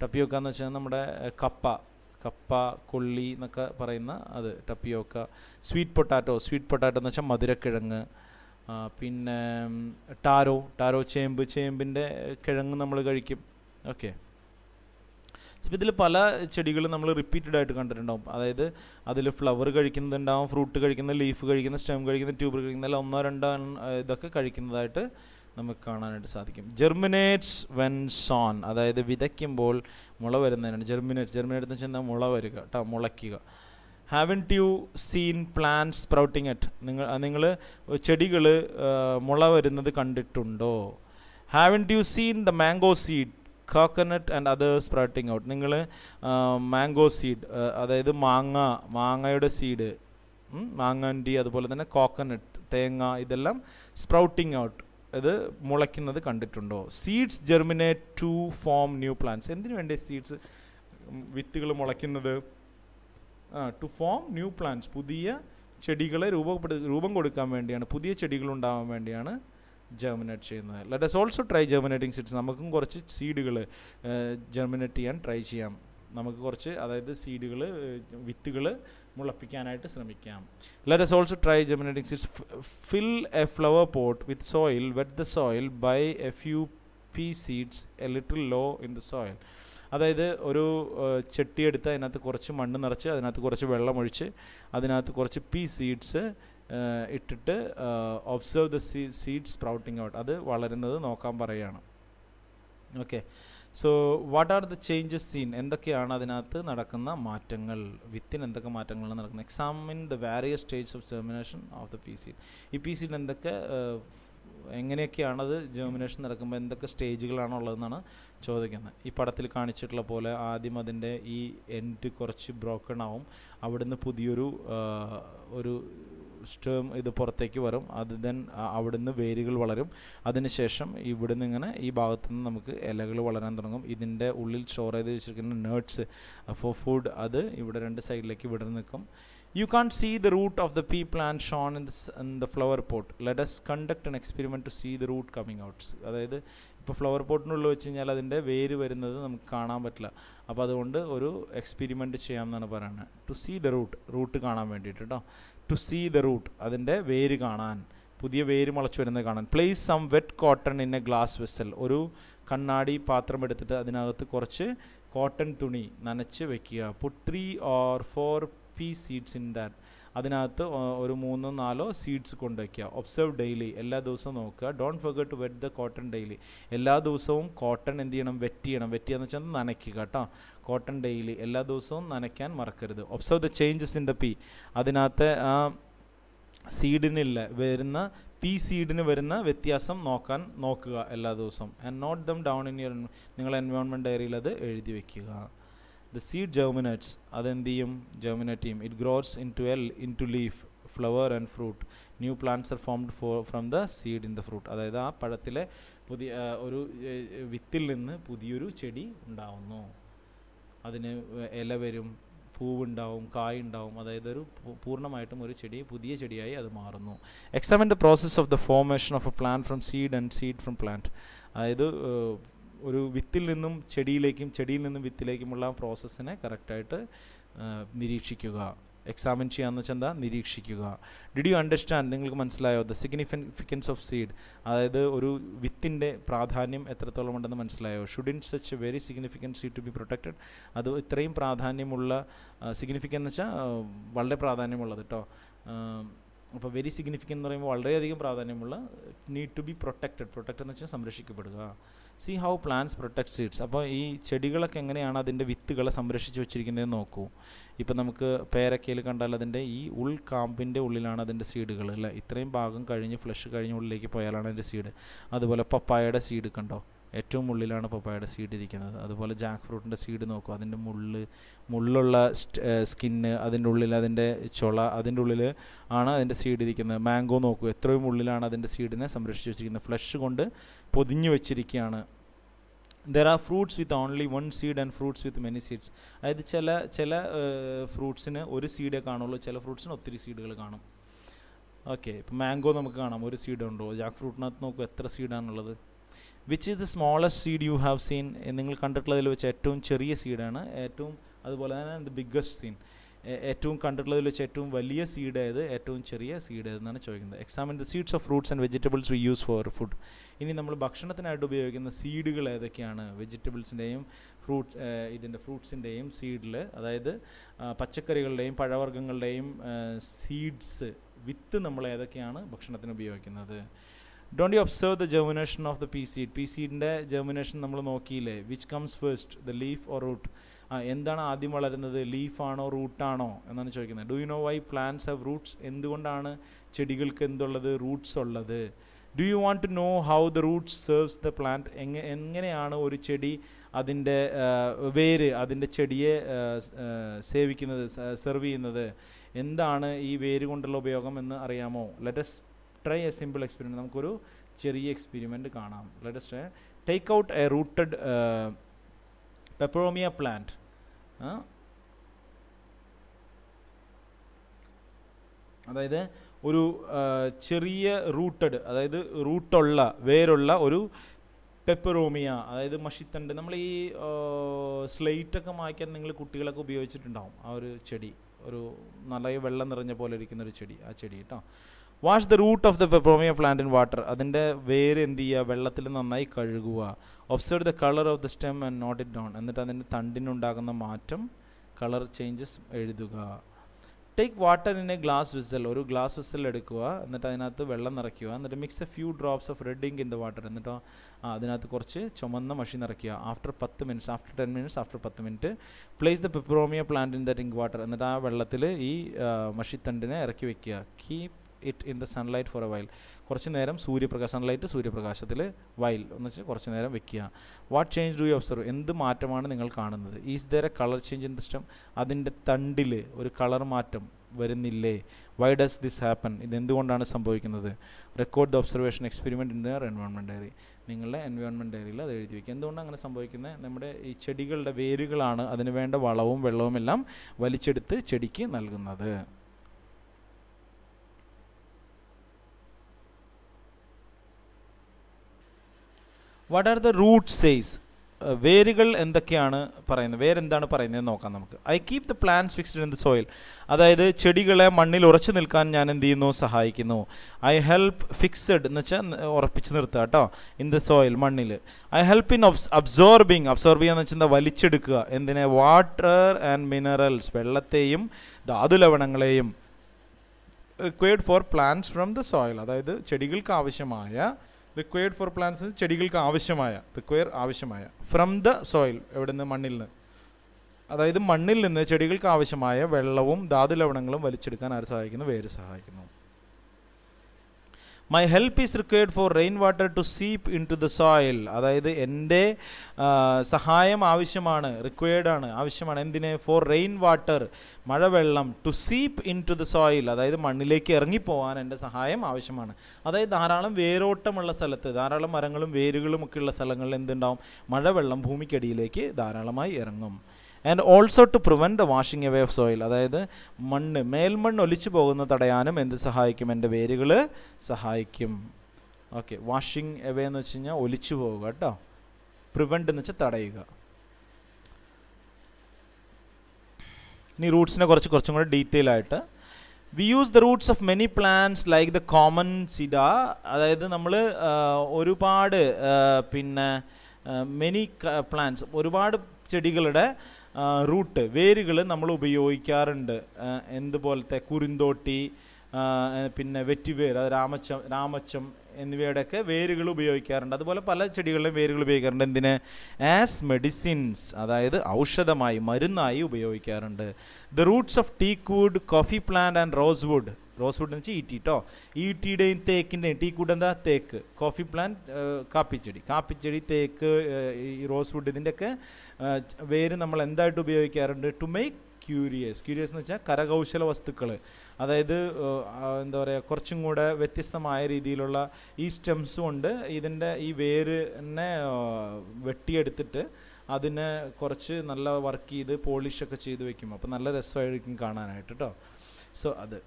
[SPEAKER 1] ടപ്പിയോക്ക എന്ന് വെച്ചാൽ നമ്മുടെ കപ്പ കപ്പ കൊള്ളി എന്നൊക്കെ പറയുന്ന അത് tapioca sweet potato sweet potato എന്ന് വെച്ചാൽ മധുരക്കിഴങ്ങ് പിന്നെ ടാരോ ടാരോ ചേമ്പ് ചേമ്പിൻ്റെ കിഴങ്ങ് നമ്മൾ കഴിക്കും ഓക്കെ അപ്പോൾ ഇതിൽ പല ചെടികളും നമ്മൾ റിപ്പീറ്റഡ് ആയിട്ട് കണ്ടിട്ടുണ്ടാവും അതായത് അതിൽ ഫ്ലവർ കഴിക്കുന്നുണ്ടാവും ഫ്രൂട്ട് കഴിക്കുന്ന ലീഫ് കഴിക്കുന്ന സ്റ്റെം കഴിക്കുന്ന ട്യൂബർ കഴിക്കുന്ന അല്ല ഒന്നോ രണ്ടോ ഇതൊക്കെ കഴിക്കുന്നതായിട്ട് നമുക്ക് കാണാനായിട്ട് സാധിക്കും ജെർമിനേറ്റ്സ് വെൻ സോൺ അതായത് വിതയ്ക്കുമ്പോൾ മുള വരുന്നതിനാണ് ജെർമിനേറ്റ് ജെർമിനേറ്റ് എന്ന് വെച്ചാൽ മുള വരിക കേട്ടോ മുളയ്ക്കുക in you seen plants sprouting at നിങ്ങൾ നിങ്ങൾ ചെടികൾ മുള വരുന്നത് കണ്ടിട്ടുണ്ടോ in you seen the mango seed coconut and അതേ സ്പ്രൗട്ടിങ് ഔട്ട് നിങ്ങൾ മാംഗോ സീഡ് അതായത് മാങ്ങ മാങ്ങയുടെ സീഡ് മാങ്ങണ്ടി അതുപോലെ തന്നെ കോക്കനട്ട് തേങ്ങ ഇതെല്ലാം സ്പ്രൗട്ടിങ് ഔട്ട് ഇത് മുളയ്ക്കുന്നത് കണ്ടിട്ടുണ്ടോ seeds germinate to form new plants എന്തിനു വേണ്ടി സീഡ്സ് വിത്തുകൾ മുളയ്ക്കുന്നത് ടു ഫോം ന്യൂ പ്ലാന്റ്സ് പുതിയ ചെടികളെ രൂപപ്പെടു രൂപം കൊടുക്കാൻ വേണ്ടിയാണ് പുതിയ ചെടികൾ ഉണ്ടാവാൻ വേണ്ടിയാണ് ജെർമിനേറ്റ് ചെയ്യുന്നത് let's also try germinating seeds നമുക്കും കുറച്ച് സീഡുകൾ ജെർമിനേറ്റ് ചെയ്യാൻ ട്രൈ ചെയ്യാം നമുക്ക് കുറച്ച് അതായത് സീഡുകൾ വിത്തുകൾ മുളപ്പിക്കാനായിട്ട് ശ്രമിക്കാം let's also try germinating seeds fill a flower pot with soil wet the soil by a few pea seeds a little low in the soil അതായത് ഒരു ചെട്ടിയെടുത്ത് അതിനകത്ത് കുറച്ച് മണ്ണ് നിറച്ച് അതിനകത്ത് കുറച്ച് വെള്ളമൊഴിച്ച് അതിനകത്ത് കുറച്ച് പി സീഡ്സ് ഇട്ടിട്ട് observe the see seeds sprouting out അത് വളരുന്നത് നോക്കാൻ പറയുകയാണ് okay so what are the changes seen എന്തൊക്കെയാണ് അതിനകത്ത് നടക്കുന്ന മാറ്റങ്ങൾ വിത്തിൻ എന്തൊക്കെ മാറ്റങ്ങളാണ് നടക്കുന്നത് examine the various stage of germination of the pea seed ഈ പി സീഡ് എന്തൊക്കെ എങ്ങനെയൊക്കെയാണത് അത് ജെർമിനേഷൻ നടക്കുമ്പോൾ എന്തൊക്കെ ഉള്ളതെന്നാണ് ചോദിക്കുന്നത് ഈ പടത്തിൽ കാണിച്ചിട്ടുള്ള പോലെ ആദ്യം അതിൻ്റെ ഈ എൻഡ് കുറച്ച് ബ്രോക്കൺ ആവും അവിടുന്ന് പുതിയൊരു ഒരു സ്റ്റേം ഇത് പുറത്തേക്ക് വരും അത് ദെൻ അവിടുന്ന് വേരുകൾ വളരും അതിനുശേഷം ഇവിടുന്ന് ഇങ്ങനെ ഈ ഭാഗത്തു നിന്ന് നമുക്ക് ഇലകൾ വളരാൻ തുടങ്ങും ഇതിൻ്റെ ഉള്ളിൽ സ്റ്റോർ ചെയ്ത് വെച്ചിരിക്കുന്ന നേട്സ് ഫോർ ഫുഡ് അത് ഇവിടെ രണ്ട് സൈഡിലേക്ക് ഇവിടെ നിൽക്കും you can see the root of the pea plant shown in the, in the flower pot let's conduct an experiment to see the root coming outs അതായത് ഇപ്പോൾ ഫ്ലവർ പോട്ടിനുള്ളിൽ വെച്ച് കഴിഞ്ഞാൽ അതിൻ്റെ വേര് വരുന്നത് നമുക്ക് കാണാൻ പറ്റില്ല അപ്പോൾ അതുകൊണ്ട് ഒരു എക്സ്പെരിമെൻറ്റ് ചെയ്യാമെന്നാണ് പറയുന്നത് to see the root root കാണാൻ വേണ്ടിയിട്ട് കേട്ടോ ടു സീ ദ റൂട്ട് അതിൻ്റെ വേര് കാണാൻ പുതിയ വേര് മുളച്ചു വരുന്നത് കാണാൻ place some wet cotton in a glass vessel ഒരു കണ്ണാടി പാത്രം എടുത്തിട്ട് അതിനകത്ത് കുറച്ച് കോട്ടൺ തുണി നനച്ച് വെക്കുക put three or four pea seeds in that അതിനകത്ത് ഒരു മൂന്നോ നാലോ സീഡ്സ് കൊണ്ടുവയ്ക്കുക ഒബ്സർവ് ഡെയിലി എല്ലാ ദിവസവും നോക്കുക don't forget to wet the cotton daily എല്ലാ ദിവസവും കോട്ടൺ എന്ത് ചെയ്യണം വെറ്റ് ചെയ്യണം വെറ്റ് ചെയ്യുക വെച്ചാൽ നനയ്ക്കുക കേട്ടോ കോട്ടൺ ഡെയിലി എല്ലാ ദിവസവും നനയ്ക്കാൻ മറക്കരുത് observe the changes in the pea അതിനകത്ത് ആ സീഡിനില്ല വരുന്ന പി സീഡിന് വരുന്ന വ്യത്യാസം നോക്കാൻ നോക്കുക എല്ലാ ദിവസവും and note them down in your നിങ്ങളുടെ എൻവയോൺമെൻറ്റ് ഡയറിയിൽ അത് എഴുതി വയ്ക്കുക the seed germinates adenthium germinatum it grows into a into leaf flower and fruit new plants are formed for from the seed in the fruit അതായത് ആ പഴത്തിലെ പുതിയ ഒരു വിത്തിൽ നിന്ന് പുതിയൊരു ചെടി ഉണ്ടാവുന്നു അതിന് ഇല വരും പൂവുണ്ടാവും കായ ഉണ്ടാവും അതായത് ഒരു പൂർണ്ണമായിട്ടും ഒരു ചെടി പുതിയ ചെടിയായി അത് മാറുന്നു examine the process of the formation of a plant from seed and seed from plant അതായത് ഒരു വിത്തിൽ നിന്നും ചെടിയിലേക്കും ചെടിയിൽ നിന്നും വിത്തിലേക്കുമുള്ള പ്രോസസ്സിനെ കറക്റ്റായിട്ട് നിരീക്ഷിക്കുക എക്സാമിൻ ചെയ്യാന്ന് വെച്ചാൽ എന്താ നിരീക്ഷിക്കുക ഡിഡ് യു അണ്ടർസ്റ്റാൻഡ് നിങ്ങൾക്ക് മനസ്സിലായോ ദ സിഗ്നിഫിക്കൻസ് ഓഫ് സീഡ് അതായത് ഒരു വിത്തിൻ്റെ പ്രാധാന്യം എത്രത്തോളം ഉണ്ടെന്ന് മനസ്സിലായോ shouldn't such a very significance seed to be protected അത് ഇത്രയും പ്രാധാന്യമുള്ള സിഗ്നിഫിക്കൻ എന്ന് വെച്ചാൽ വളരെ പ്രാധാന്യമുള്ളത് കേട്ടോ അപ്പോൾ വെരി സിഗ്നിഫിക്കൻ എന്ന് പറയുമ്പോൾ വളരെയധികം പ്രാധാന്യമുള്ള need to be protected protect എന്ന് വെച്ചാൽ സംരക്ഷിക്കപ്പെടുക see how plants protect seeds അപ്പോൾ ഈ ചെടികളൊക്കെ എങ്ങനെയാണ് അതിൻ്റെ വിത്തുകളെ സംരക്ഷിച്ച് എന്ന് നോക്കൂ ഇപ്പം നമുക്ക് പേരക്കയിൽ കണ്ടാൽ അതിൻ്റെ ഈ ഉൾക്കാമ്പിൻ്റെ ഉള്ളിലാണ് അതിൻ്റെ സീഡുകൾ അല്ലേ ഇത്രയും ഭാഗം കഴിഞ്ഞ് ഫ്ലഷ് കഴിഞ്ഞ് ഉള്ളിലേക്ക് പോയാലാണ് അതിൻ്റെ സീഡ് അതുപോലെ പപ്പായയുടെ സീഡ് കണ്ടോ ഏറ്റവും മുള്ളിലാണ് പപ്പായയുടെ സീഡ് ഇരിക്കുന്നത് അതുപോലെ ജാക്ക് ഫ്രൂട്ടിൻ്റെ സീഡ് നോക്കും അതിൻ്റെ മുള്ള് മുള്ളുള്ള സ്കിന്ന് അതിൻ്റെ ഉള്ളിൽ അതിൻ്റെ ചുള അതിൻ്റെ ഉള്ളിൽ ആണ് അതിൻ്റെ സീഡ് ഇരിക്കുന്നത് മാംഗോ നോക്കൂ എത്രയും ഉള്ളിലാണ് അതിൻ്റെ സീഡിനെ സംരക്ഷിച്ച് വെച്ചിരിക്കുന്നത് ഫ്ലഷ് കൊണ്ട് പൊതിഞ്ഞു വെച്ചിരിക്കുകയാണ് there are fruits with only one seed and fruits with many seeds അതായത് ചില ചില ഫ്രൂട്ട്സിന് ഒരു സീഡേ കാണുള്ളൂ ചില ഫ്രൂട്ട്സിന് ഒത്തിരി സീഡുകൾ കാണും ഓക്കെ ഇപ്പോൾ മാംഗോ നമുക്ക് കാണാം ഒരു സീഡ് ഉണ്ടോ ജാക്ക് ഫ്രൂട്ടിനകത്ത് നോക്കുക എത്ര സീഡാണുള്ളത് which is the smallest seed you have seen നിങ്ങൾ കണ്ടിട്ടുള്ളതിൽ വെച്ച് ഏറ്റവും ചെറിയ സീഡാണ് ഏറ്റവും അതുപോലെ തന്നെ ദ ബിഗ്ഗസ്റ്റ് സീൻ ഏറ്റവും കണ്ടിട്ടുള്ളതിൽ വെച്ച് ഏറ്റവും വലിയ സീഡ് ഏത് ഏറ്റവും ചെറിയ സീഡ് ഏതെന്നാണ് ചോദിക്കുന്നത് examine the seeds of fruits and vegetables we use for food ഇനി നമ്മൾ ഭക്ഷണത്തിനായിട്ട് ഉപയോഗിക്കുന്ന സീഡുകൾ ഏതൊക്കെയാണ് വെജിറ്റബിൾസിൻ്റെയും ഫ്രൂട്ട്സ് ഇതിൻ്റെ ഫ്രൂട്ട്സിൻ്റെയും സീഡിൽ അതായത് പച്ചക്കറികളുടെയും പഴവർഗ്ഗങ്ങളുടെയും സീഡ്സ് വിത്ത് നമ്മൾ ഏതൊക്കെയാണ് ഭക്ഷണത്തിന് ഉപയോഗിക്കുന്നത് don't you observe the germination of the pea seed pea സീഡിൻ്റെ ജെർമിനേഷൻ നമ്മൾ നോക്കിയില്ലേ which comes first the leaf or root എന്താണ് ആദ്യം വളരുന്നത് ലീഫാണോ റൂട്ടാണോ എന്നാണ് ചോദിക്കുന്നത് do you know why plants have roots എന്തുകൊണ്ടാണ് ചെടികൾക്ക് എന്തുള്ളത് റൂട്ട്സ് ഉള്ളത് do you want to know how the roots serves the plant എങ്ങ എങ്ങനെയാണ് ഒരു ചെടി അതിൻ്റെ വേര് അതിൻ്റെ ചെടിയെ സേവിക്കുന്നത് സെർവ് ചെയ്യുന്നത് എന്താണ് ഈ വേര് കൊണ്ടുള്ള ഉപയോഗം എന്ന് അറിയാമോ let's try a simple experiment നമുക്കൊരു ചെറിയ എക്സ്പെരിമെൻറ്റ് കാണാം latest take out a rooted peperomia plant അതായത് ഒരു ചെറിയ റൂട്ടഡ് അതായത് റൂട്ടുള്ള വേരുള്ള ഒരു പെപ്പറോമിയ അതായത് മഷിത്തണ്ട് നമ്മൾ ഈ സ്ലൈറ്റൊക്കെ മായ്ക്കാൻ നിങ്ങൾ കുട്ടികളൊക്കെ ഉപയോഗിച്ചിട്ടുണ്ടാവും ആ ഒരു ചെടി ഒരു നല്ല വെള്ളം നിറഞ്ഞ പോലെ ഇരിക്കുന്ന ഒരു ചെടി ആ ചെടി കേട്ടോ wash the root of the peperomia plant in water അതിൻ്റെ വേര് എന്ത് ചെയ്യുക വെള്ളത്തിൽ നന്നായി കഴുകുക observe the colour of the stem and note it down എന്നിട്ട് അതിൻ്റെ തണ്ടിനുണ്ടാകുന്ന മാറ്റം കളർ ചേഞ്ചസ് എഴുതുക take water in a glass vessel ഒരു ഗ്ലാസ് വിസൽ എടുക്കുക എന്നിട്ട് അതിനകത്ത് വെള്ളം നിറയ്ക്കുക എന്നിട്ട് mix a few drops of red ink in the water എന്നിട്ട് അതിനകത്ത് കുറച്ച് ചുമന്ന മഷി നിറയ്ക്കുക ആഫ്റ്റർ പത്ത് minutes after ten minutes after പത്ത് minute place the peperomia plant in the ink water എന്നിട്ട് ആ വെള്ളത്തിൽ ഈ മഷിത്തണ്ടിനെ ഇറക്കി വയ്ക്കുക keep it in the sunlight for a while കുറച്ച് നേരം സൂര്യപ്രകാശ സൺലൈറ്റ് സൂര്യപ്രകാശത്തിൽ വൈൽ എന്ന് വെച്ചാൽ കുറച്ച് നേരം വെക്കുക what change do you observe എന്ത് മാറ്റമാണ് നിങ്ങൾ കാണുന്നത് is there a colour change in the system അതിൻ്റെ തണ്ടിൽ ഒരു കളർ മാറ്റം വരുന്നില്ലേ വൈ ഡസ് ദിസ് ഹാപ്പൻ ഇതെന്തുകൊണ്ടാണ് സംഭവിക്കുന്നത് record the observation experiment in their environment diary നിങ്ങളുടെ എൻവയോൺമെൻറ്റ് ഡയറിയിൽ അത് എഴുതി വയ്ക്കുക എന്തുകൊണ്ടാണ് അങ്ങനെ സംഭവിക്കുന്നത് നമ്മുടെ ഈ ചെടികളുടെ വേരുകളാണ് അതിന് വേണ്ട വളവും വെള്ളവും എല്ലാം വലിച്ചെടുത്ത് ചെടിക്ക് നൽകുന്നത് what are the root says വേരുകൾ എന്തൊക്കെയാണ് പറയുന്നത് വേരെന്താണ് പറയുന്നത് നോക്കാം നമുക്ക് I keep the plants fixed in the soil അതായത് ചെടികളെ മണ്ണിൽ ഉറച്ചു നിൽക്കാൻ ഞാൻ എന്ത് ചെയ്യുന്നു സഹായിക്കുന്നു ഐ ഹെൽപ്പ് ഫിക്സഡ് എന്ന് വെച്ചാൽ ഉറപ്പിച്ച് നിർത്തുക കേട്ടോ ഇൻ ദ സോയിൽ മണ്ണിൽ I help in absorbing absorb ചെയ്യുക എന്ന് വെച്ചാൽ വലിച്ചെടുക്കുക എന്തിനെ വാട്ടർ ആൻഡ് മിനറൽസ് വെള്ളത്തെയും ധാതുലവണങ്ങളെയും required for plants from the soil അതായത് ചെടികൾക്ക് ആവശ്യമായ റിക്വയർഡ് ഫോർ പ്ലാന്റ്സ് ചെടികൾക്ക് ആവശ്യമായ റിക്വയർ ആവശ്യമായ ഫ്രം ദ സോയിൽ എവിടെ നിന്ന് മണ്ണിൽ നിന്ന് അതായത് മണ്ണിൽ നിന്ന് ചെടികൾക്ക് ആവശ്യമായ വെള്ളവും ധാതു ലവണങ്ങളും വലിച്ചെടുക്കാൻ ആര് സഹായിക്കുന്നു വേര് സഹായിക്കുന്നു my help is required for rain water to seep into the soil അതായത് എൻ്റെ സഹായം ആവശ്യമാണ് റിക്വയർഡ് ആണ് ആവശ്യമാണ് എന്തിന് ഫോർ റെയിൻ വാട്ടർ മഴവെള്ളം to seep into the soil അതായത് മണ്ണിലേക്ക് ഇറങ്ങിപ്പോവാൻ എൻ്റെ സഹായം ആവശ്യമാണ് അതായത് ധാരാളം വേരോട്ടമുള്ള സ്ഥലത്ത് ധാരാളം മരങ്ങളും വേരുകളും ഒക്കെ ഉള്ള സ്ഥലങ്ങളിൽ എന്തുണ്ടാവും മഴവെള്ളം ഭൂമിക്കടിയിലേക്ക് ധാരാളമായി ഇറങ്ങും and also to prevent the washing away of soil അതായത് മണ്ണ് മേൽമണ്ണ് ഒലിച്ചു പോകുന്ന തടയാനും എന്ത് സഹായിക്കും എൻ്റെ വേരുകൾ സഹായിക്കും ഓക്കെ വാഷിംഗ് എവേ എന്ന് വെച്ച് കഴിഞ്ഞാൽ ഒലിച്ചു പോവുക കേട്ടോ പ്രിവെൻ്റ് എന്ന് വെച്ചാൽ തടയുക ഇനി റൂട്ട്സിനെ കുറച്ച് കുറച്ചും കൂടെ ഡീറ്റെയിൽ ആയിട്ട് we use the roots of many plants like the common sida അതായത് നമ്മൾ ഒരുപാട് പിന്നെ മെനി പ്ലാന്റ്സ് ഒരുപാട് ചെടികളുടെ റൂട്ട് വേരുകൾ നമ്മൾ ഉപയോഗിക്കാറുണ്ട് എന്തുപോലത്തെ കുരുന്തോട്ടി പിന്നെ വെറ്റിവേർ അത് രാമച്ചം രാമച്ചം എന്നിവയുടെയൊക്കെ വേരുകൾ ഉപയോഗിക്കാറുണ്ട് അതുപോലെ പല ചെടികളിലും വേരുകൾ ഉപയോഗിക്കാറുണ്ട് എന്തിന് ആസ് മെഡിസിൻസ് അതായത് ഔഷധമായി മരുന്നായി ഉപയോഗിക്കാറുണ്ട് the roots of teak wood coffee plant and rose wood wood എന്ന് വെച്ചാൽ ടി കേട്ടോ ഈട്ടിയുടെയും തേക്കിൻ്റെയും ടീ കൂടെ എന്താ തേക്ക് കോഫി പ്ലാന്റ് കാപ്പിച്ചെടി കാപ്പിച്ചെടി തേക്ക് ഈ വുഡ് ഇതിൻ്റെയൊക്കെ വേര് നമ്മൾ എന്തായിട്ട് ഉപയോഗിക്കാറുണ്ട് ടു മേക്ക് ക്യൂരിയസ് ക്യൂരിയസ് എന്ന് വെച്ചാൽ കരകൗശല വസ്തുക്കൾ അതായത് എന്താ പറയുക കുറച്ചും കൂടെ വ്യത്യസ്തമായ രീതിയിലുള്ള ഈ സ്റ്റെംസ് കൊണ്ട് ഇതിൻ്റെ ഈ വേരിനെ വെട്ടിയെടുത്തിട്ട് അതിനെ കുറച്ച് നല്ല വർക്ക് ചെയ്ത് പോളിഷൊക്കെ ചെയ്ത് വെക്കും അപ്പോൾ നല്ല രസമായിരിക്കും കാണാനായിട്ട് കേട്ടോ സോ അത്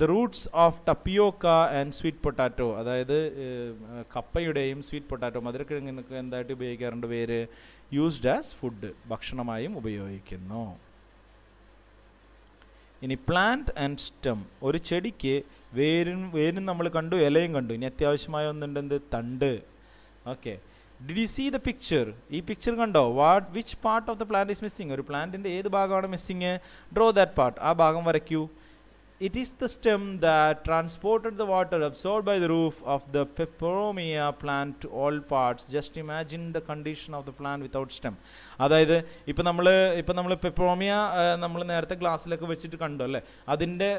[SPEAKER 1] the roots of tapioca and sweet potato അതായത് കപ്പയുടെയും സ്വീറ്റ് പൊട്ടാറ്റോ മധുരക്കിഴങ്ങിനൊക്കെ എന്തായിട്ട് ഉപയോഗിക്കാറുണ്ട് പേര് യൂസ്ഡ് ആസ് ഫുഡ് ഭക്ഷണമായും ഉപയോഗിക്കുന്നു ഇനി പ്ലാന്റ് ആൻഡ് സ്റ്റെം ഒരു ചെടിക്ക് വേരും വേരും നമ്മൾ കണ്ടു ഇലയും കണ്ടു ഇനി അത്യാവശ്യമായ ഒന്നുണ്ട് എന്ത് തണ്ട് okay did you see the picture ഈ പിക്ചർ കണ്ടോ what which part of the plant is missing ഒരു പ്ലാന്റിൻ്റെ ഏത് ഭാഗമാണ് മിസ്സിങ് ഡ്രോ ദാറ്റ് പാർട്ട് ആ ഭാഗം വരയ്ക്കൂ it is the stem that transported the water absorbed by the roof of the peperomia plant to all parts just imagine the condition of the plant without stem അതായത് ഇപ്പം നമ്മൾ ഇപ്പം നമ്മൾ peperomia നമ്മൾ നേരത്തെ ഗ്ലാസ്സിലൊക്കെ വെച്ചിട്ട് കണ്ടു അല്ലേ അതിൻ്റെ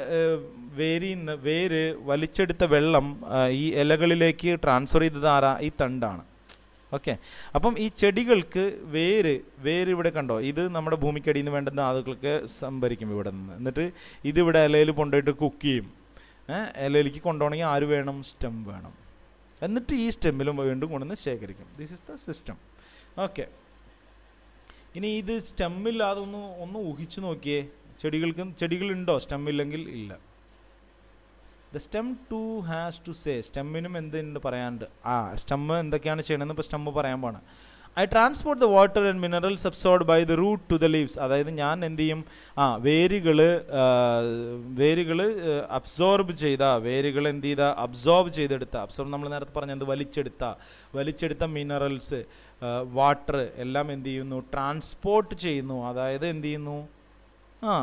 [SPEAKER 1] വേരിന്ന് വേര് വലിച്ചെടുത്ത വെള്ളം ഈ ഇലകളിലേക്ക് ട്രാൻസ്ഫർ ചെയ്തത് ആരാ ഈ തണ്ടാണ് ഓക്കെ അപ്പം ഈ ചെടികൾക്ക് വേര് വേര് ഇവിടെ കണ്ടോ ഇത് നമ്മുടെ ഭൂമിക്കടിയിൽ നിന്ന് വേണ്ടുന്ന ആളുകൾക്ക് സംഭരിക്കും ഇവിടെ നിന്ന് എന്നിട്ട് ഇതിവിടെ ഇലയിൽ കൊണ്ടുപോയിട്ട് കുക്ക് ചെയ്യും ഇലയിലേക്ക് കൊണ്ടുപോകണമെങ്കിൽ ആര് വേണം സ്റ്റെം വേണം എന്നിട്ട് ഈ സ്റ്റെമ്മിലും വീണ്ടും കൊണ്ടുവന്ന് ശേഖരിക്കും this is the system okay ഇനി ഇത് സ്റ്റെമ്മില്ലാതെ ഒന്ന് ഒന്ന് ഊഹിച്ചു നോക്കിയേ ചെടികൾക്ക് ചെടികളുണ്ടോ സ്റ്റെമ്മില്ലെങ്കിൽ ഇല്ല stem to has to say സ്റ്റെമ്മിനും എന്തുണ്ട് പറയാനുണ്ട് ആ സ്റ്റെമ്മ് എന്തൊക്കെയാണ് ചെയ്യണമെന്ന് ഇപ്പോൾ സ്റ്റെമ്മ് പറയാൻ പോണ I transport the water and minerals absorbed by the root to the leaves അതായത് ഞാൻ എന്ത് ചെയ്യും ആ വേരുകൾ വേരുകൾ അബ്സോർബ് ചെയ്ത വേരുകൾ എന്ത് ചെയ്ത അബ്സോർബ് ചെയ്തെടുത്ത അബ്സോർബ് നമ്മൾ നേരത്തെ പറഞ്ഞത് വലിച്ചെടുത്ത വലിച്ചെടുത്ത മിനറൽസ് വാട്ടർ എല്ലാം എന്ത് ചെയ്യുന്നു ട്രാൻസ്പോർട്ട് ചെയ്യുന്നു അതായത് എന്ത് ചെയ്യുന്നു ആ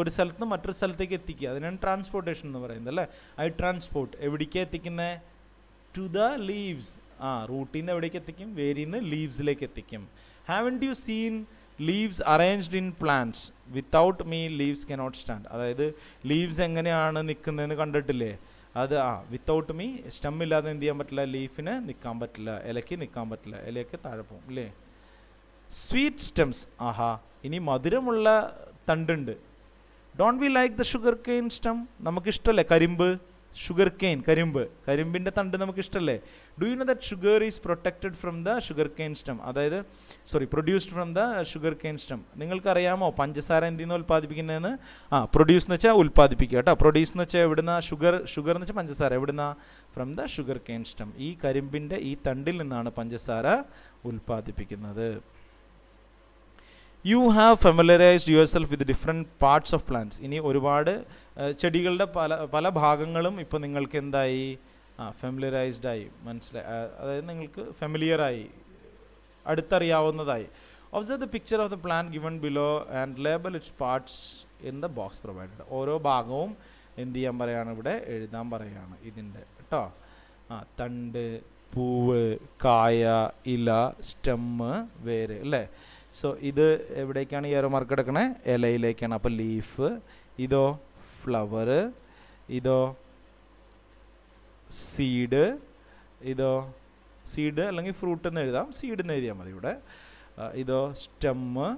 [SPEAKER 1] ഒരു സ്ഥലത്ത് നിന്ന് മറ്റൊരു സ്ഥലത്തേക്ക് എത്തിക്കുക അതിനാണ് ട്രാൻസ്പോർട്ടേഷൻ എന്ന് പറയുന്നത് അല്ലേ ഐ ട്രാൻസ്പോർട്ട് എവിടേക്കാണ് എത്തിക്കുന്നത് ടു ദ ലീവ്സ് ആ റൂട്ടിൽ നിന്ന് എവിടേക്ക് എത്തിക്കും വേരിയിൽ നിന്ന് ലീവ്സിലേക്ക് എത്തിക്കും haven't you seen leaves arranged in plants without me leaves cannot stand അതായത് ലീവ്സ് എങ്ങനെയാണ് നിൽക്കുന്നതെന്ന് കണ്ടിട്ടില്ലേ അത് ആ വിത്തൗട്ട് മീ സ്റ്റം ഇല്ലാതെ എന്ത് ചെയ്യാൻ പറ്റില്ല ലീഫിന് നിൽക്കാൻ പറ്റില്ല ഇലയ്ക്ക് നിൽക്കാൻ പറ്റില്ല ഇലയൊക്കെ താഴെ പോകും അല്ലേ സ്വീറ്റ് സ്റ്റെംസ് ആഹാ ഇനി മധുരമുള്ള തണ്ടുണ്ട് don't we like the sugar cane stem നമുക്കിഷ്ടമല്ലേ കരിമ്പ് ഷുഗർ കെയിൻ കരിമ്പ് കരിമ്പിൻ്റെ തണ്ട് നമുക്കിഷ്ടമല്ലേ do you know that sugar is protected from the sugar cane stem അതായത് sorry produced from the sugar cane stem നിങ്ങൾക്കറിയാമോ പഞ്ചസാര എന്തിനാ ഉൽപ്പാദിപ്പിക്കുന്നതെന്ന് ആ പ്രൊഡ്യൂസ് എന്ന് വെച്ചാൽ ഉൽപ്പാദിപ്പിക്കുക കേട്ടോ പ്രൊഡ്യൂസ് എന്ന് വെച്ചാൽ എവിടുന്ന ഷുഗർ ഷുഗർ എന്ന് വെച്ചാൽ പഞ്ചസാര എവിടുന്ന from the sugar cane stem ഈ കരിമ്പിൻ്റെ ഈ തണ്ടിൽ നിന്നാണ് പഞ്ചസാര ഉൽപ്പാദിപ്പിക്കുന്നത് you have familiarised yourself with different parts of plants ഇനി ഒരുപാട് ചെടികളുടെ പല പല ഭാഗങ്ങളും ഇപ്പോൾ നിങ്ങൾക്ക് എന്തായി ആ ആയി മനസ്സിലായി അതായത് നിങ്ങൾക്ക് ഫെമിലിയറായി അടുത്തറിയാവുന്നതായി observe the picture of the plant given below and label its parts in the box provided ഓരോ ഭാഗവും എന്ത് ചെയ്യാൻ പറയുകയാണ് ഇവിടെ എഴുതാൻ പറയുകയാണ് ഇതിൻ്റെ കേട്ടോ ആ തണ്ട് പൂവ് കായ ഇല സ്റ്റെമ്മ് വേര് അല്ലേ സോ ഇത് എവിടേക്കാണ് ഈ ഏറോ മാർക്ക് എടുക്കണേ ഇലയിലേക്കാണ് അപ്പോൾ ലീഫ് ഇതോ ഫ്ലവർ ഇതോ സീഡ് ഇതോ സീഡ് അല്ലെങ്കിൽ ഫ്രൂട്ട് എന്ന് എഴുതാം സീഡ് എന്ന് എഴുതിയാൽ മതി ഇവിടെ ഇതോ സ്റ്റെമ്മ്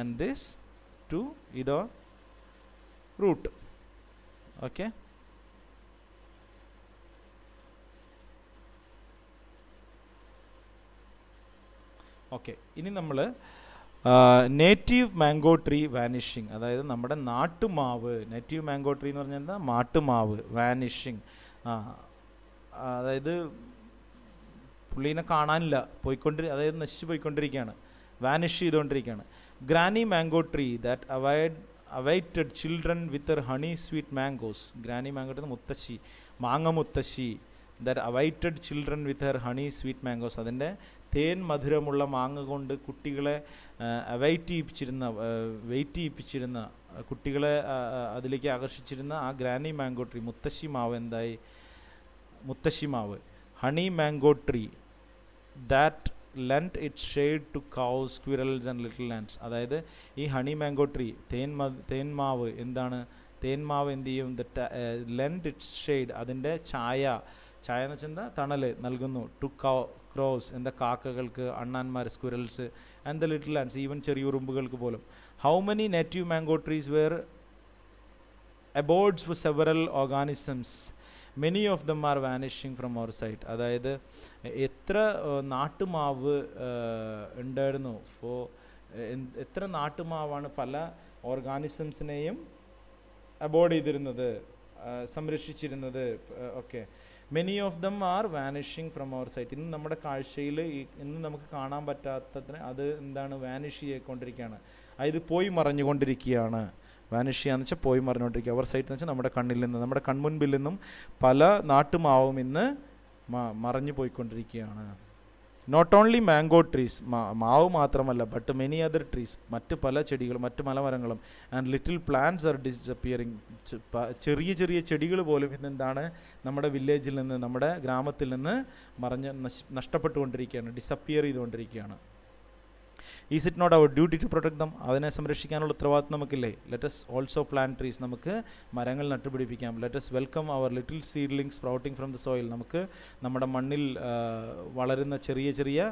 [SPEAKER 1] ആൻഡ് ദിസ് ടു ഇതോ റൂട്ട് ഓക്കെ ഓക്കെ ഇനി നമ്മൾ നേറ്റീവ് മാംഗോ ട്രീ വാനിഷിങ് അതായത് നമ്മുടെ നാട്ടുമാവ് നേറ്റീവ് മാംഗോ ട്രീ എന്ന് പറഞ്ഞാൽ എന്താ മാട്ടുമാവ് വാനിഷിങ് അതായത് പുള്ളീനെ കാണാനില്ല പോയിക്കൊണ്ടി അതായത് നശിച്ച് പോയിക്കൊണ്ടിരിക്കുകയാണ് വാനിഷ് ചെയ്തുകൊണ്ടിരിക്കുകയാണ് granny mango tree that avoid awaited children with honey sweet mangoes granny mango tree മുത്തശ്ശി മാങ്ങ മുത്തശ്ശി that awaited children with her honey sweet mangoes അതിൻ്റെ തേൻ മധുരമുള്ള മാങ്ങ കൊണ്ട് കുട്ടികളെ വെയിറ്റ് ചെയ്യിപ്പിച്ചിരുന്ന വെയിറ്റ് ചെയ്യിപ്പിച്ചിരുന്ന കുട്ടികളെ അതിലേക്ക് ആകർഷിച്ചിരുന്ന ആ ഗ്രാനി മാംഗോ ട്രീ മുത്തശ്ശി മാവ് എന്തായി മുത്തശ്ശി മാവ് honey mango tree that lent it shade to cows squirrels and little lands അതായത് ഈ ഹണി മാംഗോ ട്രീ തേൻ തേൻ മാവ് എന്താണ് മാവ് എന്ത് ചെയ്യും ദ ലെൻഡ് ഇറ്റ്സ് ഷെയ്ഡ് അതിൻ്റെ ഛായ ചായ എന്ന് വെച്ചാൽ തണൽ നൽകുന്നു ടു കോ ക്രോസ് എന്താ കാക്കകൾക്ക് അണ്ണാന്മാർ squirrels and the little ants even ചെറിയ ഉറുമ്പുകൾക്ക് പോലും how many native mango trees were abodes for several organisms many of them are vanishing from our sight അതായത് എത്ര നാട്ടുമാവ് ഉണ്ടായിരുന്നു ഫോ എത്ര നാട്ടുമാവാണ് പല ഓർഗാനിസംസിനെയും അബോർഡ് ചെയ്തിരുന്നത് സംരക്ഷിച്ചിരുന്നത് okay many of them are vanishing from our sight ഇന്ന് നമ്മുടെ കാഴ്ചയിൽ ഇന്ന് നമുക്ക് കാണാൻ പറ്റാത്തതിന് അത് എന്താണ് വാനിഷ് ചെയ്തുകൊണ്ടിരിക്കുകയാണ് അതായത് പോയി മറഞ്ഞുകൊണ്ടിരിക്കുകയാണ് വാനിഷ് ചെയ്യാന്ന് വെച്ചാൽ പോയി മറിഞ്ഞുകൊണ്ടിരിക്കുക അവർ സൈറ്റ് എന്ന് വെച്ചാൽ നമ്മുടെ കണ്ണിൽ നിന്ന് നമ്മുടെ കൺമുൻപിൽ നിന്നും പല നാട്ടുമാവും ഇന്ന് മറഞ്ഞു പോയിക്കൊണ്ടിരിക്കുകയാണ് നോട്ട് ഓൺലി മാംഗോ ട്രീസ് മാവ് മാത്രമല്ല ബട്ട് മെനി അതർ ട്രീസ് മറ്റ് പല ചെടികളും മറ്റ് മലമരങ്ങളും and little plants are disappearing ചെറിയ ചെറിയ ചെടികൾ പോലും ഇന്നെന്താണ് നമ്മുടെ വില്ലേജിൽ നിന്ന് നമ്മുടെ ഗ്രാമത്തിൽ നിന്ന് മറഞ്ഞ് നഷ്ടപ്പെട്ടുകൊണ്ടിരിക്കുകയാണ് ഡിസപ്പിയർ ചെയ്തുകൊണ്ടിരിക്കുകയാണ് is it not our duty to protect them അതിനെ സംരക്ഷിക്കാനുള്ള ഉത്തരവാദിത്വം നമുക്കില്ലേ ലെറ്റസ് ഓൾസോ പ്ലാൻ ട്രീസ് നമുക്ക് മരങ്ങൾ നട്ടുപിടിപ്പിക്കാം let's welcome our little seedlings sprouting from the soil നമുക്ക് നമ്മുടെ മണ്ണിൽ വളരുന്ന ചെറിയ ചെറിയ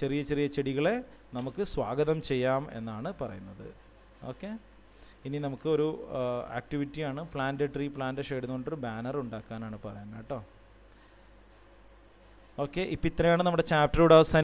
[SPEAKER 1] ചെറിയ ചെറിയ ചെടികളെ നമുക്ക് സ്വാഗതം ചെയ്യാം എന്നാണ് പറയുന്നത് ഓക്കെ ഇനി നമുക്ക് ഒരു ആക്ടിവിറ്റിയാണ് പ്ലാന്റ് ട്രീ പ്ലാന്റ് ഷെയ്ഡ് കൊണ്ടൊരു ബാനർ ഉണ്ടാക്കാനാണ് പറയുന്നത് കേട്ടോ ഓക്കെ ഇപ്പം ഇത്രയാണ് നമ്മുടെ ചാപ്റ്റർ ഇവിടെ അവസാനം